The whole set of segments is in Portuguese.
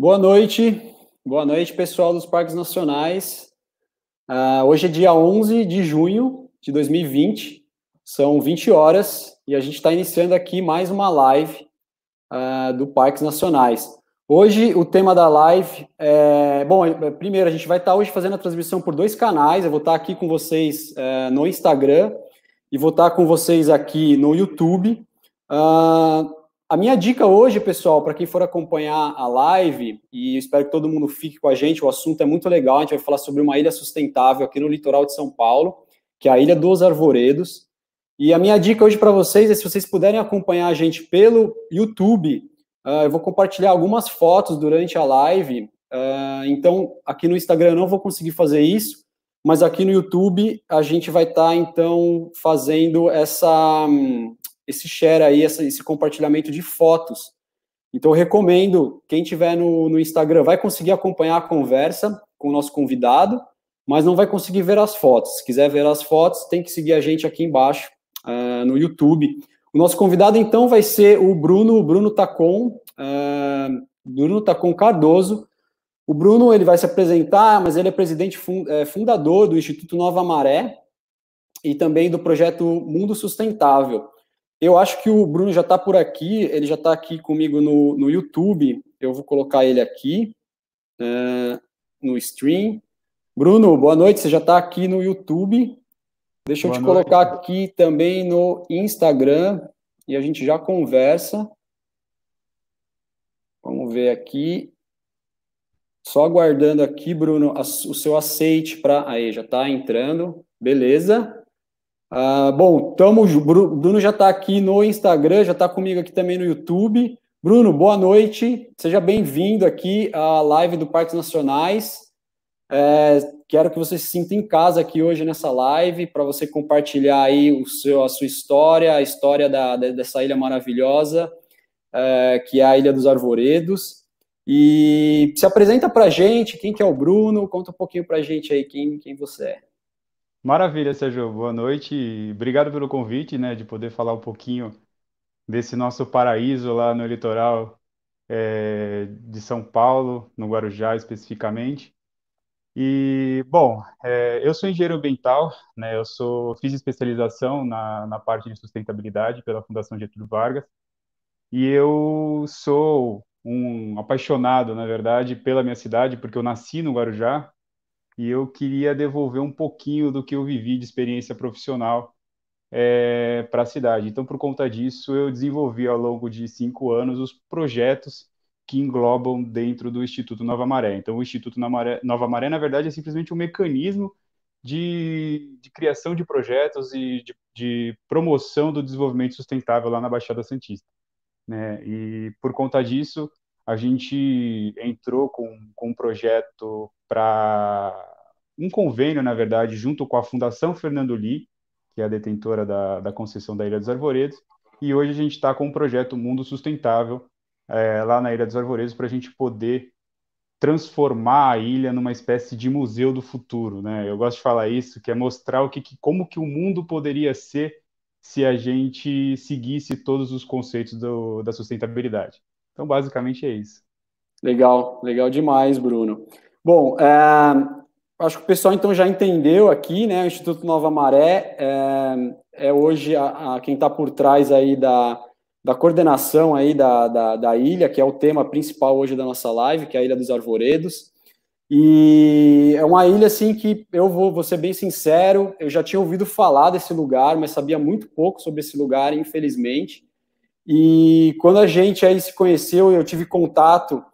Boa noite, boa noite, pessoal dos Parques Nacionais. Uh, hoje é dia 11 de junho de 2020, são 20 horas e a gente está iniciando aqui mais uma live uh, do Parques Nacionais. Hoje o tema da live é. Bom, é, primeiro, a gente vai estar tá hoje fazendo a transmissão por dois canais. Eu vou estar tá aqui com vocês uh, no Instagram e vou estar tá com vocês aqui no YouTube. Uh, a minha dica hoje, pessoal, para quem for acompanhar a live, e espero que todo mundo fique com a gente, o assunto é muito legal. A gente vai falar sobre uma ilha sustentável aqui no litoral de São Paulo, que é a Ilha dos Arvoredos. E a minha dica hoje para vocês é se vocês puderem acompanhar a gente pelo YouTube, uh, eu vou compartilhar algumas fotos durante a live. Uh, então, aqui no Instagram eu não vou conseguir fazer isso, mas aqui no YouTube a gente vai estar tá, então fazendo essa hum, esse share aí, essa, esse compartilhamento de fotos. Então, recomendo, quem tiver no, no Instagram vai conseguir acompanhar a conversa com o nosso convidado, mas não vai conseguir ver as fotos. Se quiser ver as fotos, tem que seguir a gente aqui embaixo uh, no YouTube. O nosso convidado, então, vai ser o Bruno, o Bruno Tacon, uh, Bruno Tacon Cardoso. O Bruno ele vai se apresentar, mas ele é presidente é, fundador do Instituto Nova Maré e também do projeto Mundo Sustentável. Eu acho que o Bruno já está por aqui, ele já está aqui comigo no, no YouTube. Eu vou colocar ele aqui uh, no stream. Bruno, boa noite, você já está aqui no YouTube. Deixa boa eu te noite. colocar aqui também no Instagram e a gente já conversa. Vamos ver aqui. Só aguardando aqui, Bruno, o seu aceite para. Aí, já está entrando. Beleza. Ah, bom, tamo, Bruno já está aqui no Instagram, já está comigo aqui também no YouTube. Bruno, boa noite, seja bem-vindo aqui à live do Parques Nacionais. É, quero que você se sinta em casa aqui hoje nessa live, para você compartilhar aí o seu, a sua história, a história da, dessa ilha maravilhosa, é, que é a Ilha dos Arvoredos. E se apresenta para gente, quem que é o Bruno, conta um pouquinho para gente aí quem, quem você é. Maravilha, Sérgio. Boa noite. Obrigado pelo convite, né, de poder falar um pouquinho desse nosso paraíso lá no litoral, é, de São Paulo, no Guarujá especificamente. E, bom, é, eu sou engenheiro ambiental, né, eu sou, fiz especialização na, na parte de sustentabilidade pela Fundação Getúlio Vargas, e eu sou um apaixonado, na verdade, pela minha cidade, porque eu nasci no Guarujá, e eu queria devolver um pouquinho do que eu vivi de experiência profissional é, para a cidade. Então, por conta disso, eu desenvolvi ao longo de cinco anos os projetos que englobam dentro do Instituto Nova Maré. Então, o Instituto Nova Maré, na verdade, é simplesmente um mecanismo de, de criação de projetos e de, de, promoção do desenvolvimento sustentável lá na Baixada Santista. Né? E por conta disso, a gente entrou com, com um projeto para um convênio, na verdade, junto com a Fundação Fernando Lee, que é a detentora da, da concessão da Ilha dos Arvoredos, e hoje a gente está com o um projeto Mundo Sustentável é, lá na Ilha dos Arvoredos para a gente poder transformar a ilha numa espécie de museu do futuro, né? Eu gosto de falar isso, que é mostrar o que, que como que o mundo poderia ser se a gente seguisse todos os conceitos do, da sustentabilidade. Então, basicamente é isso. Legal, legal demais, Bruno. Bom, é, acho que o pessoal então já entendeu aqui, né? O Instituto Nova Maré é, é hoje a, a quem está por trás aí da, da coordenação aí da, da, da, ilha, que é o tema principal hoje da nossa live, que é a Ilha dos Arvoredos. E é uma ilha assim que eu vou, vou ser bem sincero, eu já tinha ouvido falar desse lugar, mas sabia muito pouco sobre esse lugar, infelizmente. E quando a gente aí se conheceu, eu tive contato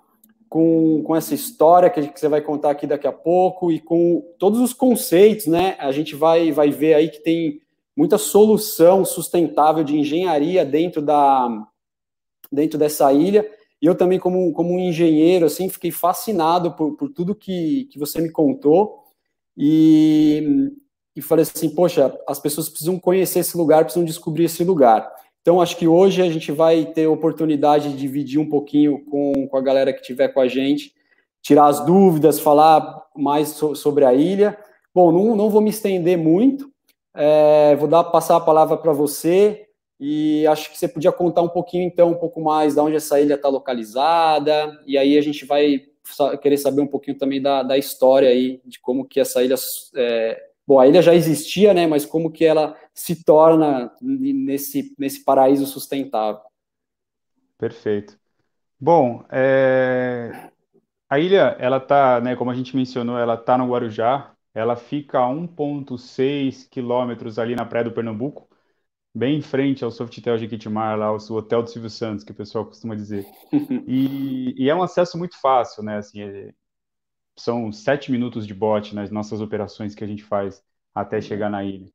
com, com essa história que, que você vai contar aqui daqui a pouco e com todos os conceitos, né? A gente vai, vai ver aí que tem muita solução sustentável de engenharia dentro da dentro dessa ilha. E eu também, como, como um engenheiro, assim, fiquei fascinado por, por tudo que, que você me contou. E, e falei assim, poxa, as pessoas precisam conhecer esse lugar, precisam descobrir esse lugar. Então, acho que hoje a gente vai ter oportunidade de dividir um pouquinho com, com a galera que estiver com a gente, tirar as dúvidas, falar mais so, sobre a ilha. Bom, não, não vou me estender muito, é, vou dar, passar a palavra para você e acho que você podia contar um pouquinho, então, um pouco mais de onde essa ilha está localizada, e aí a gente vai querer saber um pouquinho também da, da história aí, de como que essa ilha... É, bom, a ilha já existia, né, mas como que ela se torna nesse, nesse paraíso sustentável. Perfeito. Bom, é... a ilha, ela tá, né, como a gente mencionou, ela tá no Guarujá, ela fica a 1,6 quilômetros ali na Praia do Pernambuco, bem em frente ao Sofitel Jequitimar, lá, o hotel do Silvio Santos, que o pessoal costuma dizer. E, e é um acesso muito fácil, né? Assim, é, são sete minutos de bote nas nossas operações que a gente faz até uhum. chegar na ilha.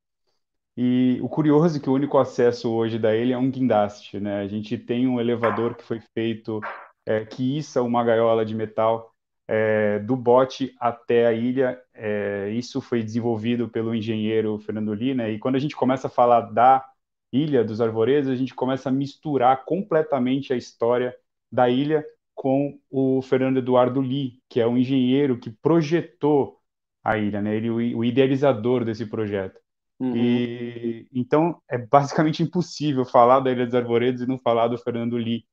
E o curioso é que o único acesso hoje da ilha é um guindaste, né? A gente tem um elevador que foi feito é, que iça uma gaiola de metal é, do bote até a ilha. É, isso foi desenvolvido pelo engenheiro Fernando Lina. E quando a gente começa a falar da ilha dos arvoredos, a gente começa a misturar completamente a história da ilha com o Fernando Eduardo Lee, que é um engenheiro que projetou a ilha, né? Ele o idealizador desse projeto. Uhum. E então é basicamente impossível falar da Ilha dos Arvoredos e não falar do Fernando Lee,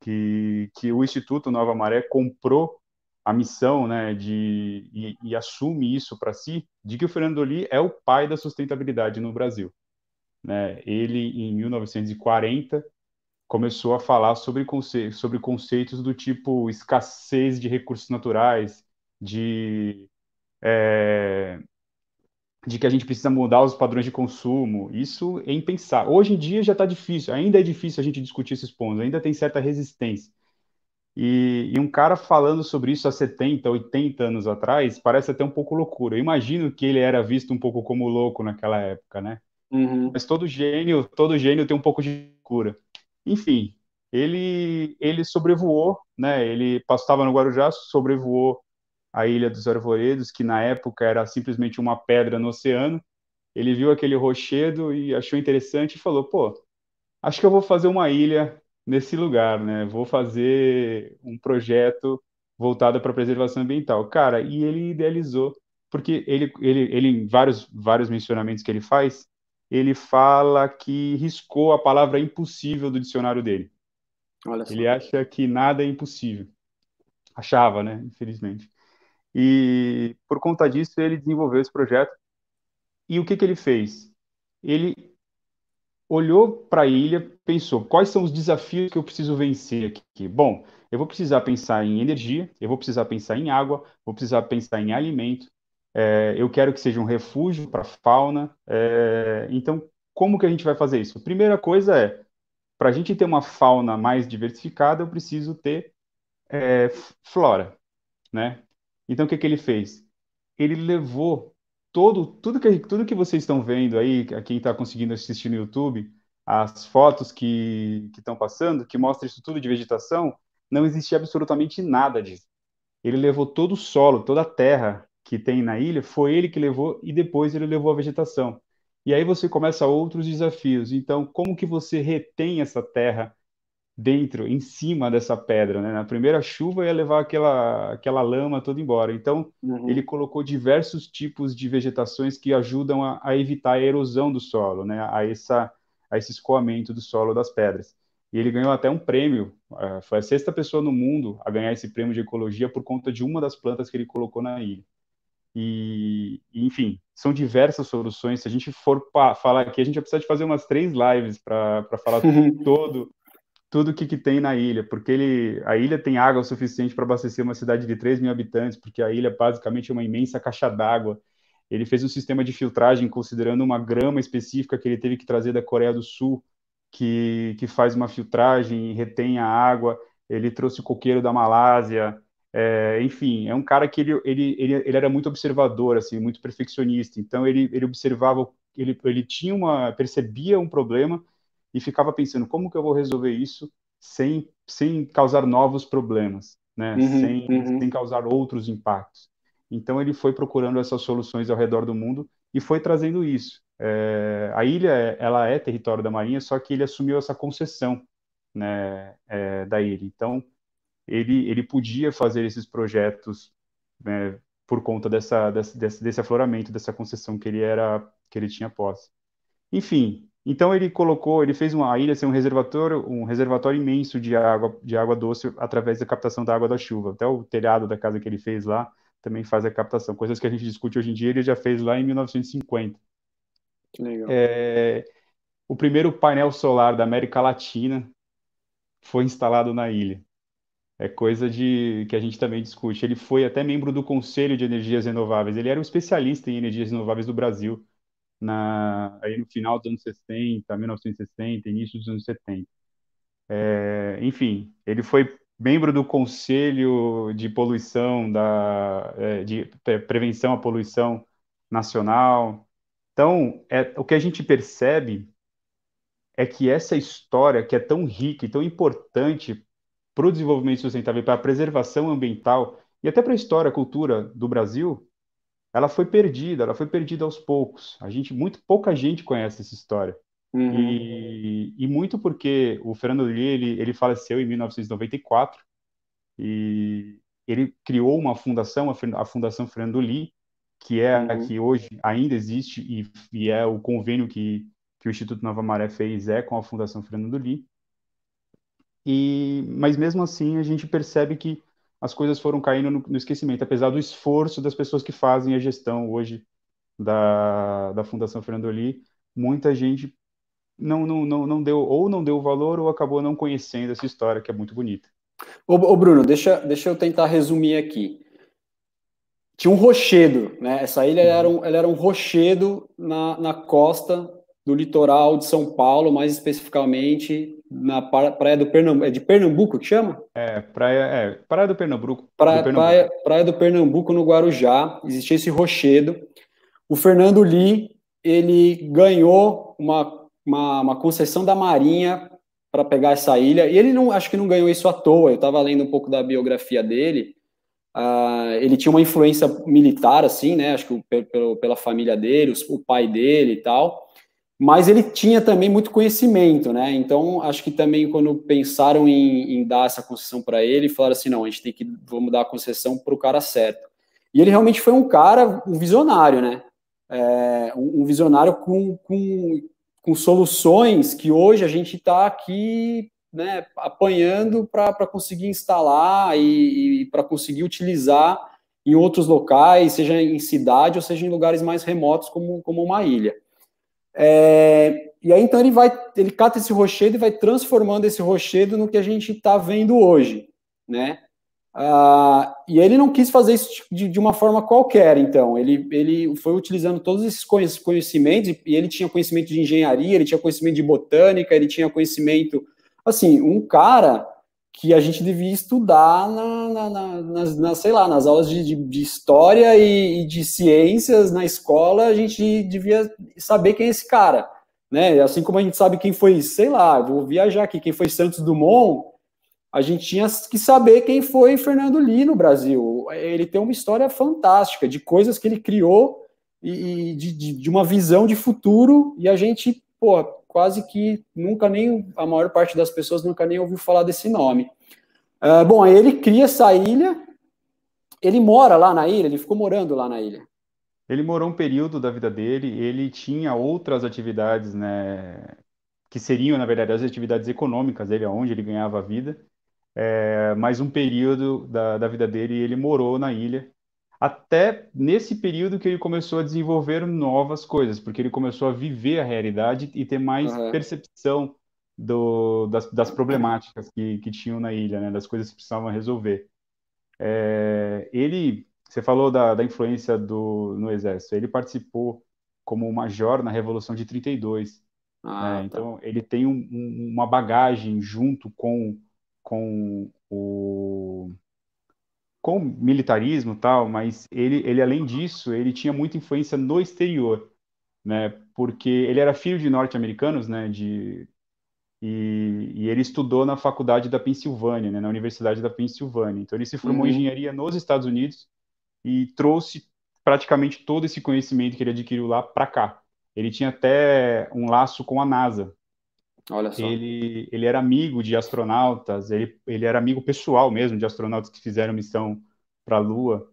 que, que o Instituto Nova Maré comprou a missão, né, de e, e assume isso para si, de que o Fernando Lee é o pai da sustentabilidade no Brasil. Né? Ele em 1940 começou a falar sobre, conce sobre conceitos do tipo escassez de recursos naturais, de é, de que a gente precisa mudar os padrões de consumo. Isso é impensável. Hoje em dia já está difícil, ainda é difícil a gente discutir esses pontos, ainda tem certa resistência. E, e, um cara falando sobre isso há 70, 80 anos atrás parece até um pouco loucura. Eu imagino que ele era visto um pouco como louco naquela época, né? Uhum. Mas todo gênio, todo gênio tem um pouco de loucura. Enfim, ele ele sobrevoou, né? Ele passava no Guarujá, sobrevoou a Ilha dos Arvoredos, que na época era simplesmente uma pedra no oceano. Ele viu aquele rochedo e achou interessante e falou: pô, acho que eu vou fazer uma ilha nesse lugar, né? Vou fazer um projeto voltado para preservação ambiental. Cara, e ele idealizou, porque ele, ele, ele em vários, vários mencionamentos que ele faz, ele fala que riscou a palavra impossível do dicionário dele. Ele acha que nada é impossível. Achava, né? Infelizmente. E por conta disso, ele desenvolveu esse projeto. E o que, que ele fez? Ele olhou para a ilha, pensou: quais são os desafios que eu preciso vencer aqui? Bom, eu vou precisar pensar em energia, eu vou precisar pensar em água, vou precisar pensar em alimento, é, eu quero que seja um refúgio para a fauna. É, então, como que a gente vai fazer isso? A primeira coisa é: para a gente ter uma fauna mais diversificada, eu preciso ter é, flora, né? Então, o que que ele fez? Ele levou todo, tudo que, tudo que vocês estão vendo aí, quem está conseguindo assistir no YouTube, as fotos que estão passando, que mostra isso tudo de vegetação, não existia absolutamente nada disso. Ele levou todo o solo, toda a terra que tem na ilha, foi ele que levou e depois ele levou a vegetação. E aí você começa outros desafios. Então, como que você retém essa terra? dentro, em cima dessa pedra, né? Na primeira chuva ia levar aquela, aquela lama toda embora. Então, uhum. ele colocou diversos tipos de vegetações que ajudam a, a evitar a erosão do solo, né? A, essa, a esse escoamento do solo das pedras. E ele ganhou até um prêmio, eh, foi a sexta pessoa no mundo a ganhar esse prêmio de ecologia por conta de uma das plantas que ele colocou na ilha. E, enfim, são diversas soluções. Se a gente for falar aqui, a gente vai precisar de fazer umas três lives para falar todo tudo o que, que, tem na ilha, porque ele, a ilha tem água o suficiente para abastecer uma cidade de 3 mil habitantes, porque a ilha basicamente é uma imensa caixa d'água. Ele fez um sistema de filtragem considerando uma grama específica que ele teve que trazer da Coreia do Sul, que, que faz uma filtragem e retém a água. Ele trouxe o coqueiro da Malásia. É, enfim, é um cara que ele, ele, ele, ele era muito observador, assim, muito perfeccionista. Então ele, ele observava, ele, ele tinha uma, percebia um problema e ficava pensando como que eu vou resolver isso sem, sem causar novos problemas, né? Uhum, sem, uhum. sem causar outros impactos. Então ele foi procurando essas soluções ao redor do mundo e foi trazendo isso. É, a ilha ela é território da Marinha, só que ele assumiu essa concessão né, é, da ilha. Então ele ele podia fazer esses projetos né, por conta dessa, dessa, desse, afloramento, dessa concessão que ele era que ele tinha posse. Enfim, então ele colocou, ele fez uma ilha ser assim, um reservatório, um reservatório imenso de água, de água doce através da captação da água da chuva. Até o telhado da casa que ele fez lá também faz a captação. Coisas que a gente discute hoje em dia, ele já fez lá em 1950. Que legal. É, o primeiro painel solar da América Latina foi instalado na ilha. É coisa de que a gente também discute. Ele foi até membro do Conselho de Energias Renováveis. Ele era um especialista em energias renováveis do Brasil na, aí no final dos anos 60, 1960, início dos anos 70. É, enfim, ele foi membro do Conselho de Poluição, da, é, de Prevenção à Poluição Nacional. Então, é, o que a gente percebe é que essa história, que é tão rica e tão importante para o desenvolvimento sustentável, para a preservação ambiental e até para a história, a cultura do Brasil, ela foi perdida, ela foi perdida aos poucos. A gente, muito pouca gente conhece essa história. Uhum. E, e, muito porque o Fernando Lee, ele, ele faleceu em 1994 e ele criou uma fundação, a Fundação Fernando Lee, que é uhum. a que hoje ainda existe e, e é o convênio que, que o Instituto Nova Maré fez é com a Fundação Fernando Lee. E, mas mesmo assim a gente percebe que as coisas foram caindo no, no, esquecimento, apesar do esforço das pessoas que fazem a gestão hoje da, da Fundação Fernando Lee, muita gente não, não, não, não deu, ou não deu valor, ou acabou não conhecendo essa história, que é muito bonita. Ô, ô Bruno, deixa, deixa eu tentar resumir aqui. Tinha um rochedo, né? Essa ilha era um, ela era um rochedo na, na costa do litoral de São Paulo, mais especificamente na praia do Pernambuco, é de Pernambuco que chama? É, praia, é, praia do Pernambuco. Praia do Pernambuco. Praia, praia do Pernambuco no Guarujá, existia esse rochedo. O Fernando Lee, ele ganhou uma, uma, uma concessão da Marinha para pegar essa ilha, e ele não, acho que não ganhou isso à toa, eu estava lendo um pouco da biografia dele, uh, ele tinha uma influência militar, assim, né, acho que pelo, pela família dele, o pai dele e tal, mas ele tinha também muito conhecimento, né? Então, acho que também quando pensaram em, em dar essa concessão para ele, falaram assim: não, a gente tem que vamos dar a concessão para o cara certo. E ele realmente foi um cara, um visionário, né? É, um visionário com, com, com soluções que hoje a gente está aqui né, apanhando para conseguir instalar e, e para conseguir utilizar em outros locais, seja em cidade ou seja em lugares mais remotos, como, como uma ilha. É, e aí então ele vai, ele cata esse rochedo e vai transformando esse rochedo no que a gente está vendo hoje, né? Ah, e ele não quis fazer isso de, de, uma forma qualquer, então. Ele, ele foi utilizando todos esses conhecimentos, e ele tinha conhecimento de engenharia, ele tinha conhecimento de botânica, ele tinha conhecimento. Assim, um cara que a gente devia estudar na, na, na, nas, na, sei lá, nas aulas de, de, de história e, e, de ciências na escola, a gente devia saber quem é esse cara, né? Assim como a gente sabe quem foi, sei lá, vou viajar aqui, quem foi Santos Dumont, a gente tinha que saber quem foi Fernando Lee no Brasil. Ele tem uma história fantástica de coisas que ele criou e, e de, de, uma visão de futuro e a gente, pô, quase que nunca nem, a maior parte das pessoas nunca nem ouviu falar desse nome. Uh, bom, aí ele cria essa ilha, ele mora lá na ilha, ele ficou morando lá na ilha. Ele morou um período da vida dele, ele tinha outras atividades, né, que seriam, na verdade, as atividades econômicas dele, onde ele ganhava a vida, é, mas um período da, da vida dele ele morou na ilha, até nesse período que ele começou a desenvolver novas coisas, porque ele começou a viver a realidade e ter mais uhum. percepção do, das, das, problemáticas que, que tinham na ilha, né, das coisas que precisavam resolver. É, ele, você falou da, da influência do, no exército, ele participou como major na Revolução de 32. Ah, né? tá. então, ele tem um, um, uma bagagem junto com, com o, com militarismo e tal, mas ele, ele, além disso, ele tinha muita influência no exterior, né? Porque ele era filho de norte-americanos, né? De, e, e, ele estudou na faculdade da Pensilvânia, né? Na Universidade da Pensilvânia. Então, ele se formou uhum. em engenharia nos Estados Unidos e trouxe praticamente todo esse conhecimento que ele adquiriu lá para cá. Ele tinha até um laço com a NASA, Olha só. Ele, ele era amigo de astronautas, ele, ele era amigo pessoal mesmo de astronautas que fizeram missão para a Lua.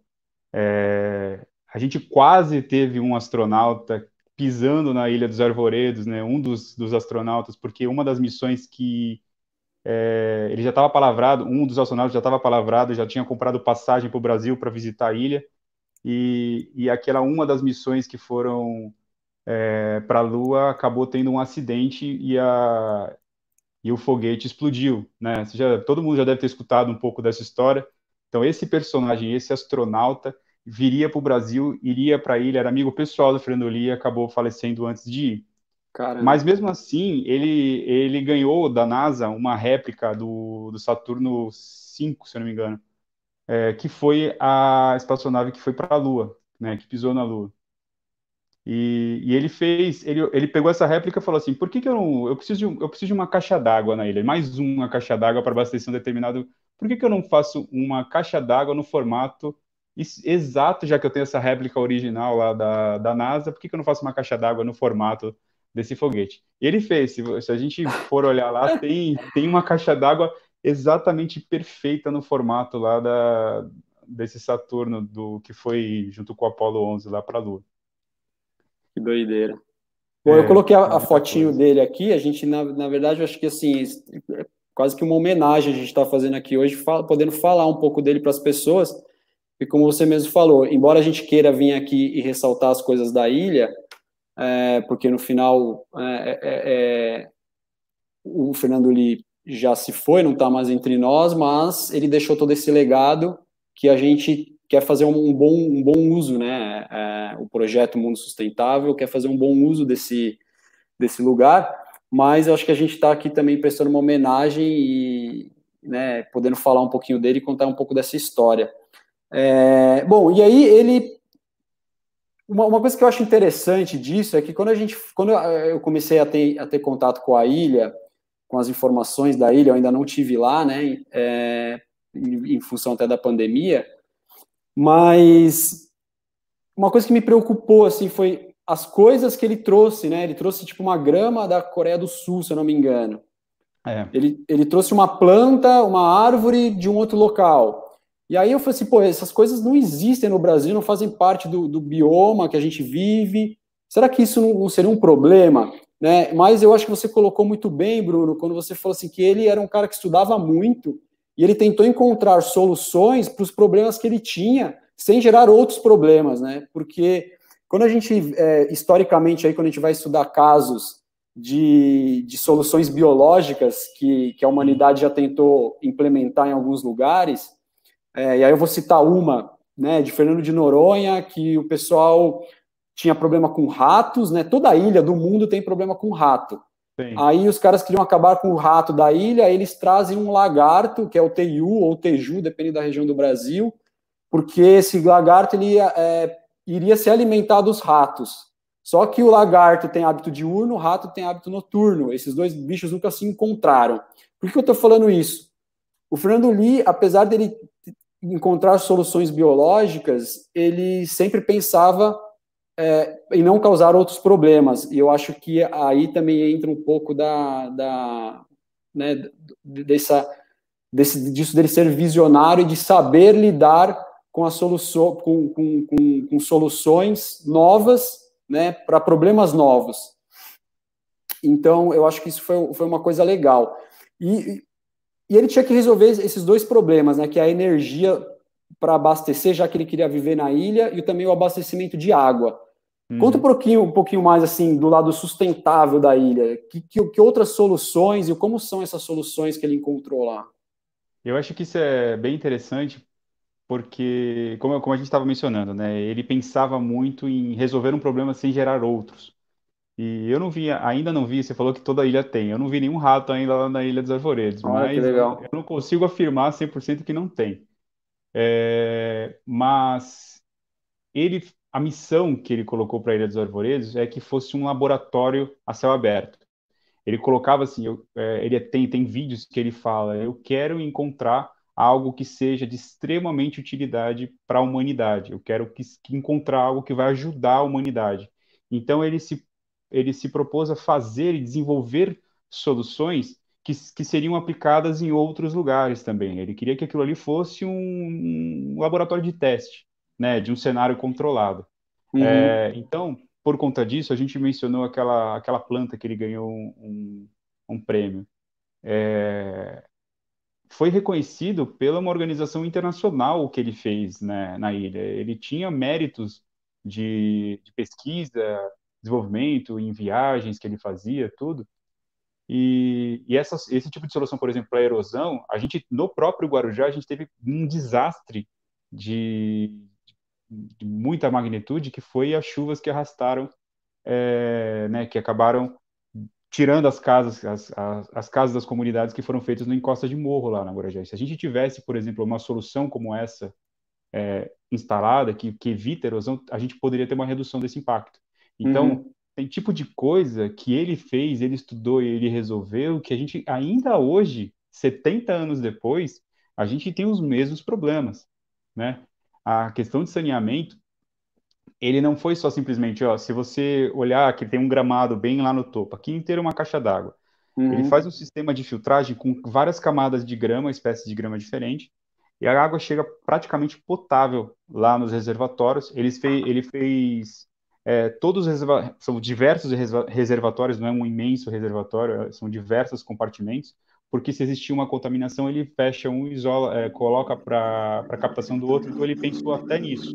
É, a gente quase teve um astronauta pisando na Ilha dos Arvoredos, né? Um dos, dos astronautas, porque uma das missões que é, ele já estava palavrado, um dos astronautas já estava palavrado, já tinha comprado passagem para o Brasil para visitar a ilha, e, e aquela uma das missões que foram é, para a Lua acabou tendo um acidente e, a, e o foguete explodiu, né? Já, todo mundo já deve ter escutado um pouco dessa história. Então esse personagem, esse astronauta, viria para o Brasil, iria para a ilha, era amigo pessoal do Fernando Lee, acabou falecendo antes de ir. Caramba. Mas mesmo assim, ele, ele ganhou da NASA uma réplica do, do Saturno 5, se eu não me engano, é, que foi a espaçonave que foi para a Lua, né, que pisou na Lua. E, e, ele fez, ele, ele pegou essa réplica e falou assim: por que, que eu não. Eu preciso, de, eu preciso de uma caixa d'água na ilha, mais uma caixa d'água para abastecer um determinado. Por que, que eu não faço uma caixa d'água no formato exato, já que eu tenho essa réplica original lá da, da NASA, por que, que eu não faço uma caixa d'água no formato desse foguete? E ele fez, se, se a gente for olhar lá, tem, tem uma caixa d'água exatamente perfeita no formato lá da, desse Saturno, do que foi junto com o Apollo 11 lá para a Lua. Que doideira. Bom, é, eu coloquei a, a fotinho coisa. dele aqui. A gente, na, na verdade, eu acho que assim, é quase que uma homenagem a gente está fazendo aqui hoje, fala, podendo falar um pouco dele para as pessoas. E como você mesmo falou, embora a gente queira vir aqui e ressaltar as coisas da ilha, é, porque no final é, é, é o Fernando Lee já se foi, não está mais entre nós, mas ele deixou todo esse legado que a gente quer fazer um bom, um bom uso, né? É, o projeto Mundo Sustentável quer fazer um bom uso desse, desse lugar, mas eu acho que a gente está aqui também prestando uma homenagem e né, podendo falar um pouquinho dele e contar um pouco dessa história. É, bom, e aí ele. Uma, uma, coisa que eu acho interessante disso é que quando a gente. Quando eu comecei a ter, a ter contato com a ilha, com as informações da ilha, eu ainda não tive lá, né? É, em, em função até da pandemia, mas uma coisa que me preocupou assim foi as coisas que ele trouxe, né? Ele trouxe tipo uma grama da Coreia do Sul, se eu não me engano. É. Ele, ele trouxe uma planta, uma árvore de um outro local. E aí eu falei assim, pô, essas coisas não existem no Brasil, não fazem parte do, do bioma que a gente vive. Será que isso não, não seria um problema? Né? Mas eu acho que você colocou muito bem, Bruno, quando você falou assim que ele era um cara que estudava muito e ele tentou encontrar soluções para os problemas que ele tinha, sem gerar outros problemas, né? Porque quando a gente, é, historicamente, aí, quando a gente vai estudar casos de, de soluções biológicas que, que a humanidade já tentou implementar em alguns lugares, é, e aí eu vou citar uma, né, de Fernando de Noronha, que o pessoal tinha problema com ratos, né? Toda ilha do mundo tem problema com rato. Sim. Aí os caras queriam acabar com o rato da ilha, eles trazem um lagarto, que é o teiu ou teju, depende da região do Brasil, porque esse lagarto ele, é, iria se alimentar dos ratos. Só que o lagarto tem hábito diurno, o rato tem hábito noturno. Esses dois bichos nunca se encontraram. Por que eu estou falando isso? O Fernando Lee, apesar dele encontrar soluções biológicas, ele sempre pensava é, e não causar outros problemas. E eu acho que aí também entra um pouco da, da né, dessa, desse, disso dele ser visionário e de saber lidar com, as soluço, com, com, com, com soluções novas né, para problemas novos. Então, eu acho que isso foi, foi uma coisa legal. E, e ele tinha que resolver esses dois problemas, né, que é a energia para abastecer, já que ele queria viver na ilha, e também o abastecimento de água. Uhum. Conta um pouquinho, um pouquinho mais assim do lado sustentável da ilha. Que, que, que outras soluções e como são essas soluções que ele encontrou lá? Eu acho que isso é bem interessante porque, como, como a gente estava mencionando, né, ele pensava muito em resolver um problema sem gerar outros. E eu não vi, ainda não vi, você falou que toda ilha tem. Eu não vi nenhum rato ainda lá na Ilha dos Arvoredos, ah, mas eu não consigo afirmar 100% que não tem. É, mas ele, a missão que ele colocou para a Ilha dos Arvoredos é que fosse um laboratório a céu aberto. Ele colocava assim, eu, é, ele tem, tem vídeos que ele fala, eu quero encontrar algo que seja de extremamente utilidade para a humanidade. Eu quero que, que encontrar algo que vai ajudar a humanidade. Então ele se ele se propôs a fazer e desenvolver soluções que, que, seriam aplicadas em outros lugares também. Ele queria que aquilo ali fosse um, um laboratório de teste, né, de um cenário controlado. Uhum. É, então, por conta disso, a gente mencionou aquela, aquela planta que ele ganhou um, um prêmio. É, foi reconhecido pela uma organização internacional o que ele fez né, na ilha. Ele tinha méritos de, de pesquisa, desenvolvimento, em viagens que ele fazia, tudo. E, e esse tipo de solução, por exemplo, para a erosão, a gente, no próprio Guarujá, a gente teve um desastre de, de muita magnitude, que foi as chuvas que arrastaram, é, né, que acabaram tirando as casas, as, as, as, casas das comunidades que foram feitas na encosta de morro lá na Guarujá. Se a gente tivesse, por exemplo, uma solução como essa é, instalada, que, que evita erosão, a gente poderia ter uma redução desse impacto. Então, uhum tem tipo de coisa que ele fez, ele estudou e ele resolveu, que a gente ainda hoje, 70 anos depois, a gente tem os mesmos problemas, né? A questão de saneamento, ele não foi só simplesmente, ó, se você olhar que tem um gramado bem lá no topo, aqui inteiro é uma caixa d'água. Uhum. Ele faz um sistema de filtragem com várias camadas de grama, espécies de grama diferente, e a água chega praticamente potável lá nos reservatórios. Ele, ele fez é, todos são diversos reservatórios, não é um imenso reservatório, é, são diversos compartimentos, porque se existir uma contaminação, ele fecha um, isola, é, coloca para a captação do outro, então ele pensou até nisso.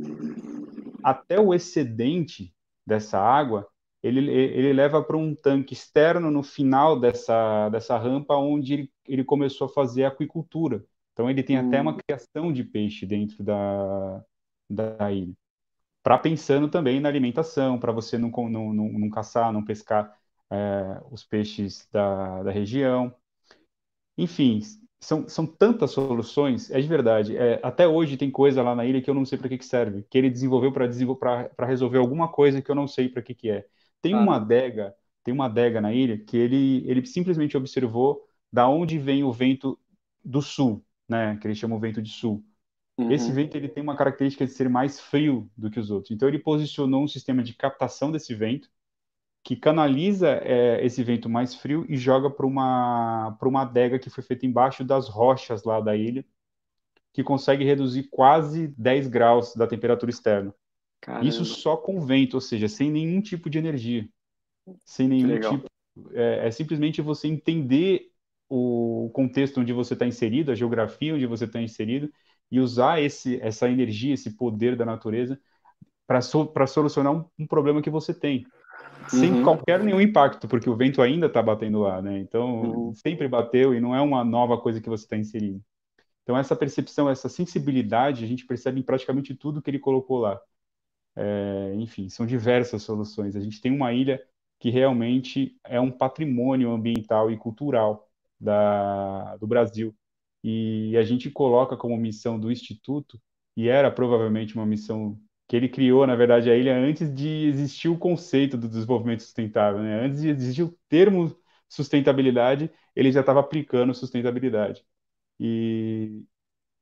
Até o excedente dessa água, ele, ele leva para um tanque externo no final dessa, dessa rampa, onde ele, ele começou a fazer aquicultura. Então ele tem hum. até uma criação de peixe dentro da, da ilha para pensando também na alimentação, para você não, não, não, não, caçar, não pescar é, os peixes da, da região. Enfim, são, são tantas soluções, é de verdade. É, até hoje tem coisa lá na ilha que eu não sei para que, que serve, que ele desenvolveu para desenvol resolver alguma coisa que eu não sei para que, que é. Tem ah. uma adega, tem uma adega na ilha que ele, ele simplesmente observou da onde vem o vento do sul, né? Que ele chama o vento de sul. Uhum. Esse vento ele tem uma característica de ser mais frio do que os outros. Então ele posicionou um sistema de captação desse vento que canaliza é, esse vento mais frio e joga para uma para uma adega que foi feita embaixo das rochas lá da ilha, que consegue reduzir quase 10 graus da temperatura externa. Caramba. Isso só com vento, ou seja, sem nenhum tipo de energia, sem nenhum tipo é, é, simplesmente você entender o contexto onde você está inserido, a geografia onde você está inserido e usar esse, essa energia, esse poder da natureza para so, solucionar um, um, problema que você tem. Uhum. Sem qualquer nenhum impacto, porque o vento ainda está batendo lá, né? Então, uhum. sempre bateu e não é uma nova coisa que você está inserindo. Então, essa percepção, essa sensibilidade, a gente percebe em praticamente tudo que ele colocou lá. É, enfim, são diversas soluções. A gente tem uma ilha que realmente é um patrimônio ambiental e cultural da, do Brasil e a gente coloca como missão do Instituto, e era provavelmente uma missão que ele criou, na verdade, a ilha antes de existir o conceito do desenvolvimento sustentável, né? antes de existir o termo sustentabilidade, ele já estava aplicando sustentabilidade. E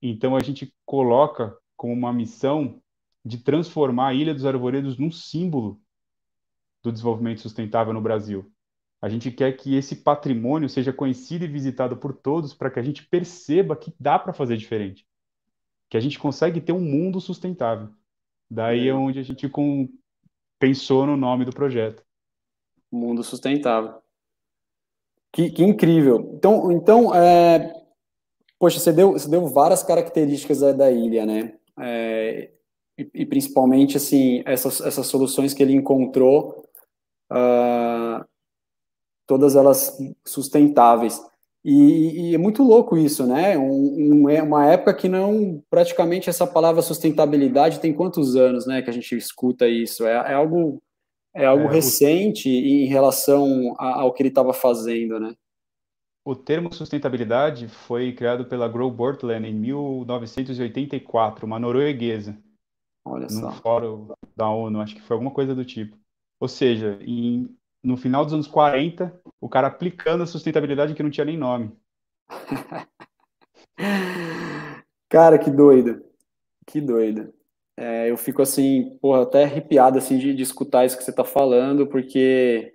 então a gente coloca como uma missão de transformar a Ilha dos Arvoredos num símbolo do desenvolvimento sustentável no Brasil. A gente quer que esse patrimônio seja conhecido e visitado por todos para que a gente perceba que dá para fazer diferente, que a gente consegue ter um mundo sustentável. Daí é, é onde a gente com... pensou no nome do projeto. Mundo sustentável. Que, que incrível. Então, então é... poxa, você deu, você deu várias características da, da ilha, né? É... E, e, principalmente assim essas, essas soluções que ele encontrou uh todas elas sustentáveis. E, e, é muito louco isso, né? Um, um, é uma época que não, praticamente essa palavra sustentabilidade tem quantos anos, né? Que a gente escuta isso. É, é algo, é algo é, recente o... em relação a, ao que ele estava fazendo, né? O termo sustentabilidade foi criado pela Gro Bortland em 1984, uma norueguesa. Olha só. No fórum da ONU, acho que foi alguma coisa do tipo. Ou seja, em no final dos anos 40, o cara aplicando a sustentabilidade que não tinha nem nome. cara, que doido. Que doido. É, eu fico assim, porra, até arrepiado assim, de, de escutar isso que você está falando, porque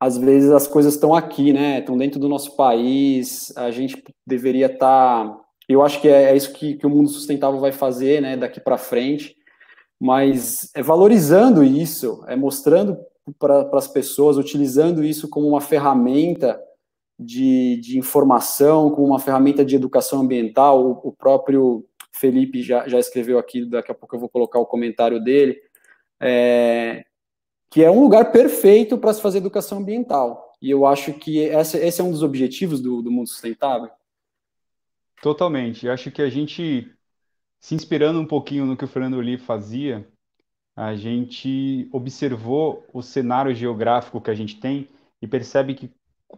às vezes as coisas estão aqui, né? Estão dentro do nosso país, a gente deveria estar. Tá... Eu acho que é, é isso que, que o mundo sustentável vai fazer, né? Daqui para frente, mas é valorizando isso, é mostrando para as pessoas, utilizando isso como uma ferramenta de, de, informação, como uma ferramenta de educação ambiental. O, o próprio Felipe já, já, escreveu aqui, daqui a pouco eu vou colocar o comentário dele, é, que é um lugar perfeito para se fazer educação ambiental. E eu acho que essa, esse é um dos objetivos do, do mundo sustentável. Totalmente. Eu acho que a gente, se inspirando um pouquinho no que o Fernando Lee fazia, a gente observou o cenário geográfico que a gente tem e percebe que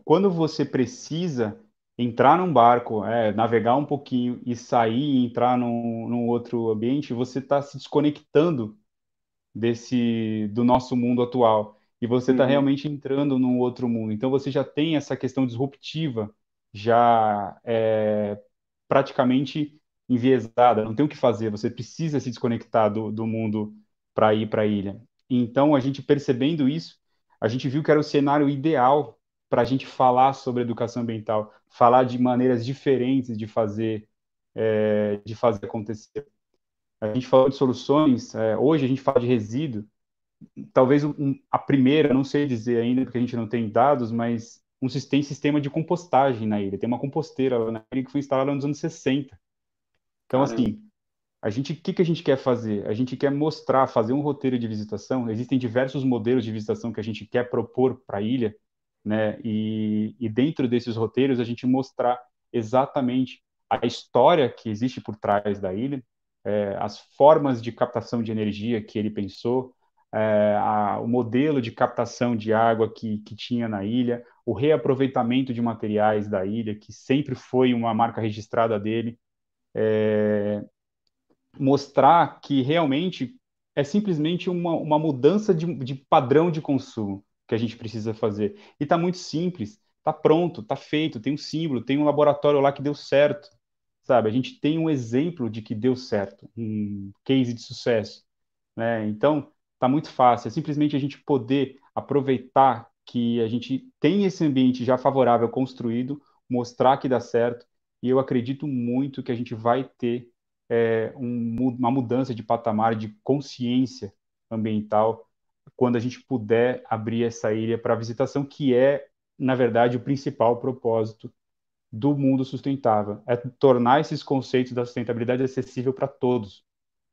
quando você precisa entrar num barco, é, navegar um pouquinho e sair e entrar num, num outro ambiente, você está se desconectando desse do nosso mundo atual e você está uhum. realmente entrando num outro mundo. Então você já tem essa questão disruptiva já é, praticamente enviesada. Não tem o que fazer. Você precisa se desconectar do, do mundo para ir para a ilha. Então, a gente percebendo isso, a gente viu que era o cenário ideal para a gente falar sobre educação ambiental, falar de maneiras diferentes de fazer, é, de fazer acontecer. A gente falou de soluções, é, hoje a gente fala de resíduo, talvez um, a primeira, não sei dizer ainda, porque a gente não tem dados, mas um tem sistema de compostagem na ilha, tem uma composteira lá na ilha que foi instalada nos anos 60. Então, assim, Caramba. assim, a gente, o que, que a gente quer fazer? A gente quer mostrar, fazer um roteiro de visitação. Existem diversos modelos de visitação que a gente quer propor para a ilha, né? E, e dentro desses roteiros a gente mostrar exatamente a história que existe por trás da ilha, é, as formas de captação de energia que ele pensou, é, a, o modelo de captação de água que, que tinha na ilha, o reaproveitamento de materiais da ilha, que sempre foi uma marca registrada dele, é, mostrar que realmente é simplesmente uma, uma mudança de, de padrão de consumo que a gente precisa fazer. E está muito simples, está pronto, está feito, tem um símbolo, tem um laboratório lá que deu certo, sabe? A gente tem um exemplo de que deu certo, um case de sucesso, né? Então, está muito fácil, é simplesmente a gente poder aproveitar que a gente tem esse ambiente já favorável construído, mostrar que dá certo, e eu acredito muito que a gente vai ter é, um, uma mudança de patamar de consciência ambiental quando a gente puder abrir essa ilha para visitação, que é, na verdade, o principal propósito do mundo sustentável, é tornar esses conceitos da sustentabilidade acessível para todos.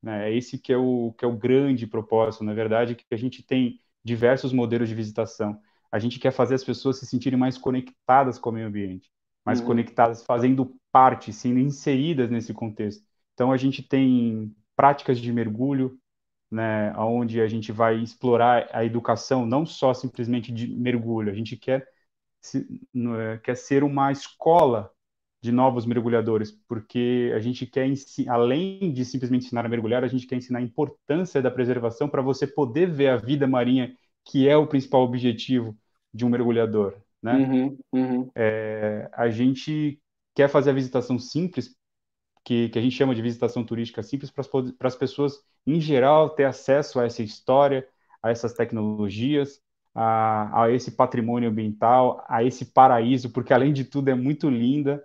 Né? É esse que é, o, que é o grande propósito, na verdade, que a gente tem diversos modelos de visitação. A gente quer fazer as pessoas se sentirem mais conectadas com o meio ambiente, mais uhum. conectadas, fazendo parte, sendo inseridas nesse contexto. Então a gente tem práticas de mergulho, né, onde a gente vai explorar a educação não só simplesmente de mergulho, a gente quer é, quer ser uma escola de novos mergulhadores, porque a gente quer além de simplesmente ensinar a mergulhar, a gente quer ensinar a importância da preservação para você poder ver a vida marinha, que é o principal objetivo de um mergulhador, né? Uhum, uhum. É, a gente quer fazer a visitação simples que, que a gente chama de visitação turística simples, para as pessoas, em geral, ter acesso a essa história, a essas tecnologias, a, a, esse patrimônio ambiental, a esse paraíso, porque além de tudo é muito linda,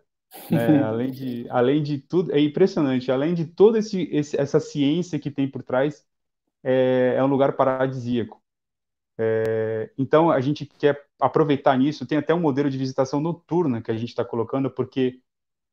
né? além, de, além de tudo, é impressionante, além de toda esse, esse, essa ciência que tem por trás, é, é um lugar paradisíaco. É, então a gente quer aproveitar nisso, tem até um modelo de visitação noturna que a gente está colocando, porque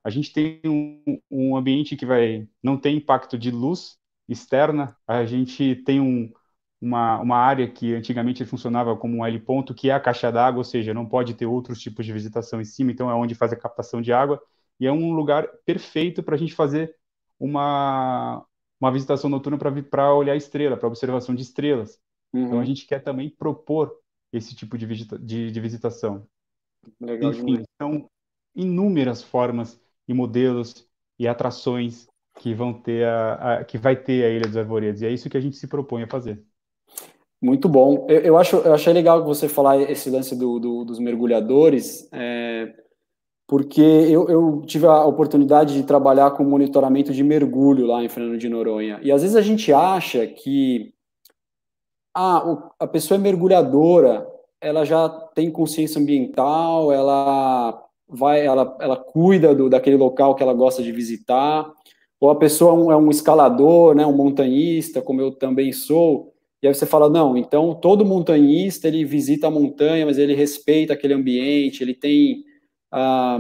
a gente tem um, um, ambiente que vai não tem impacto de luz externa, a gente tem um, uma, uma área que antigamente funcionava como um L ponto, que é a caixa d'água, ou seja, não pode ter outros tipos de visitação em cima, então é onde faz a captação de água, e é um lugar perfeito para a gente fazer uma, uma visitação noturna para olhar estrela, para observação de estrelas. Uhum. Então a gente quer também propor esse tipo de, de, de visitação. Legal Enfim, então inúmeras formas e modelos e atrações que vão ter a, a que vai ter a Ilha dos Arvoredos. E é isso que a gente se propõe a fazer. Muito bom. Eu, eu acho, eu achei legal você falar esse lance do, do dos mergulhadores, é, porque eu, eu tive a oportunidade de trabalhar com monitoramento de mergulho lá em Fernando de Noronha. E às vezes a gente acha que ah, a pessoa é mergulhadora, ela já tem consciência ambiental, ela vai, ela, ela cuida do, daquele local que ela gosta de visitar, ou a pessoa é um, é um escalador, né, um montanhista, como eu também sou, e aí você fala, não, então todo montanhista, ele visita a montanha, mas ele respeita aquele ambiente, ele tem um, ah,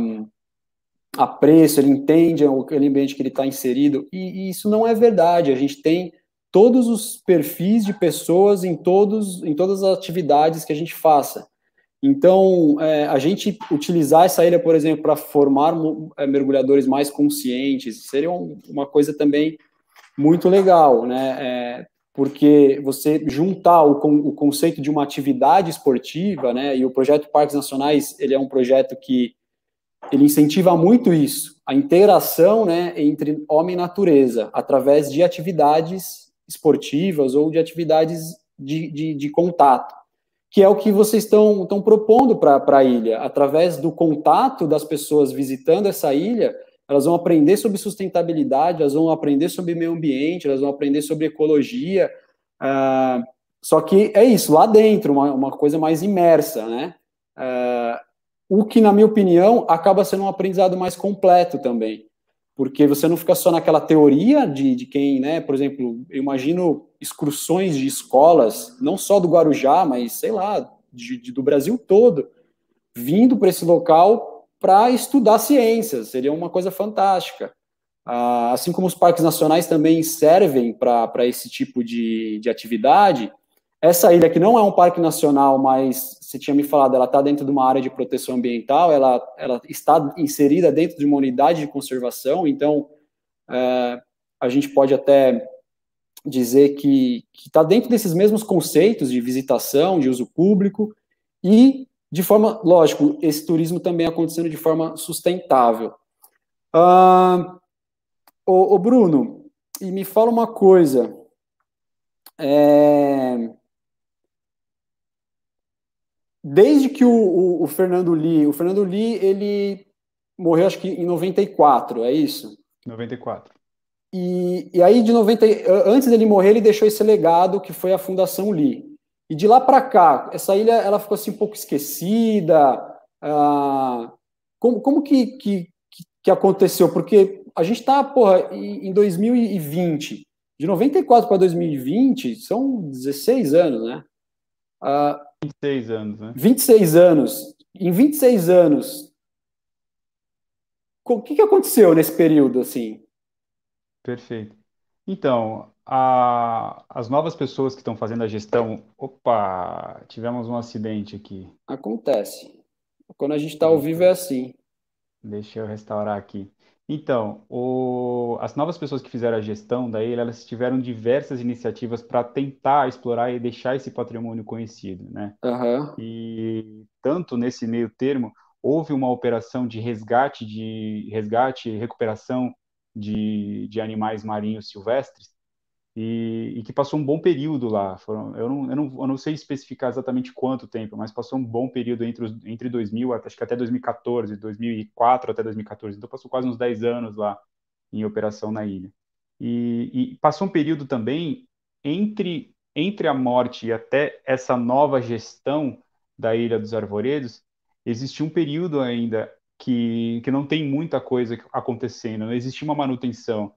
apreço, ele entende aquele ambiente que ele está inserido, e, e isso não é verdade, a gente tem todos os perfis de pessoas em, todos, em todas as atividades que a gente faça. Então, é, a gente utilizar essa ilha, por exemplo, para formar é, mergulhadores mais conscientes, seria um, uma coisa também muito legal, né? É, porque você juntar o, o, conceito de uma atividade esportiva, né? E o projeto Parques Nacionais, ele é um projeto que ele incentiva muito isso, a interação, né, entre homem e natureza, através de atividades esportivas ou de atividades de, de, de contato que é o que vocês estão, estão propondo para a ilha. Através do contato das pessoas visitando essa ilha, elas vão aprender sobre sustentabilidade, elas vão aprender sobre meio ambiente, elas vão aprender sobre ecologia. Uh, só que é isso, lá dentro, uma, uma coisa mais imersa, né? Uh, o que, na minha opinião, acaba sendo um aprendizado mais completo também. Porque você não fica só naquela teoria de, de quem, né? Por exemplo, eu imagino excursões de escolas, não só do Guarujá, mas sei lá, de, de, do Brasil todo, vindo para esse local para estudar ciências. Seria uma coisa fantástica. Ah, assim como os parques nacionais também servem para esse tipo de, de atividade, essa ilha, que não é um parque nacional, mas você tinha me falado, ela está dentro de uma área de proteção ambiental, ela, ela está inserida dentro de uma unidade de conservação, então é, a gente pode até dizer que está dentro desses mesmos conceitos de visitação, de uso público e de forma, lógico, esse turismo também acontecendo de forma sustentável. Ah, ô, ô Bruno, e me fala uma coisa. É... Desde que o, o, o Fernando Lee, o Fernando Lee, ele morreu acho que em 94, é isso? 94. E, e aí, de 90, antes dele morrer, ele deixou esse legado que foi a Fundação Lee. E de lá para cá, essa ilha ela ficou assim um pouco esquecida. Ah, como como que, que, que aconteceu? Porque a gente está, porra, em 2020. De 94 para 2020, são 16 anos, né? Ah, 26 anos, né? 26 anos. Em 26 anos, o que, que aconteceu nesse período, assim? Perfeito. Então, a- as novas pessoas que estão fazendo a gestão. Opa, tivemos um acidente aqui. Acontece. Quando a gente está ao vivo é assim. Deixa eu restaurar aqui. Então, o- as novas pessoas que fizeram a gestão daí, elas tiveram diversas iniciativas para tentar explorar e deixar esse patrimônio conhecido, né? E tanto nesse meio termo, houve uma operação de resgate, de resgate, recuperação de, de animais marinhos silvestres, e, e, que passou um bom período lá. Foram, eu, não, eu, não, eu não sei especificar exatamente quanto tempo, mas passou um bom período entre, os, entre 2000, acho que até 2014, 2004 até 2014. Então passou quase uns 10 anos lá em operação na ilha. E, e passou um período também entre, entre a morte e até essa nova gestão da Ilha dos Arvoredos, existiu um período ainda que, que não tem muita coisa acontecendo, não existe uma manutenção.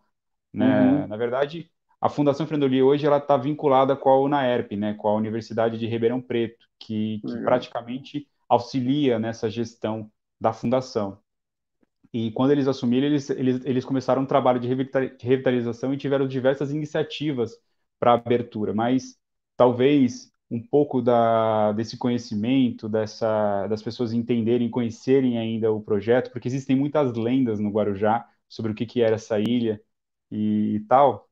Né? Uhum. Na verdade, a Fundação Frendoli hoje ela está vinculada com a UNAERP, né, com a Universidade de Ribeirão Preto, que, que praticamente auxilia nessa gestão da fundação. E quando eles assumiram, eles, eles, eles começaram um trabalho de revitalização e tiveram diversas iniciativas para abertura, mas talvez um pouco da, desse conhecimento, dessa, das pessoas entenderem, conhecerem ainda o projeto, porque existem muitas lendas no Guarujá sobre o que, que era essa ilha e, e tal.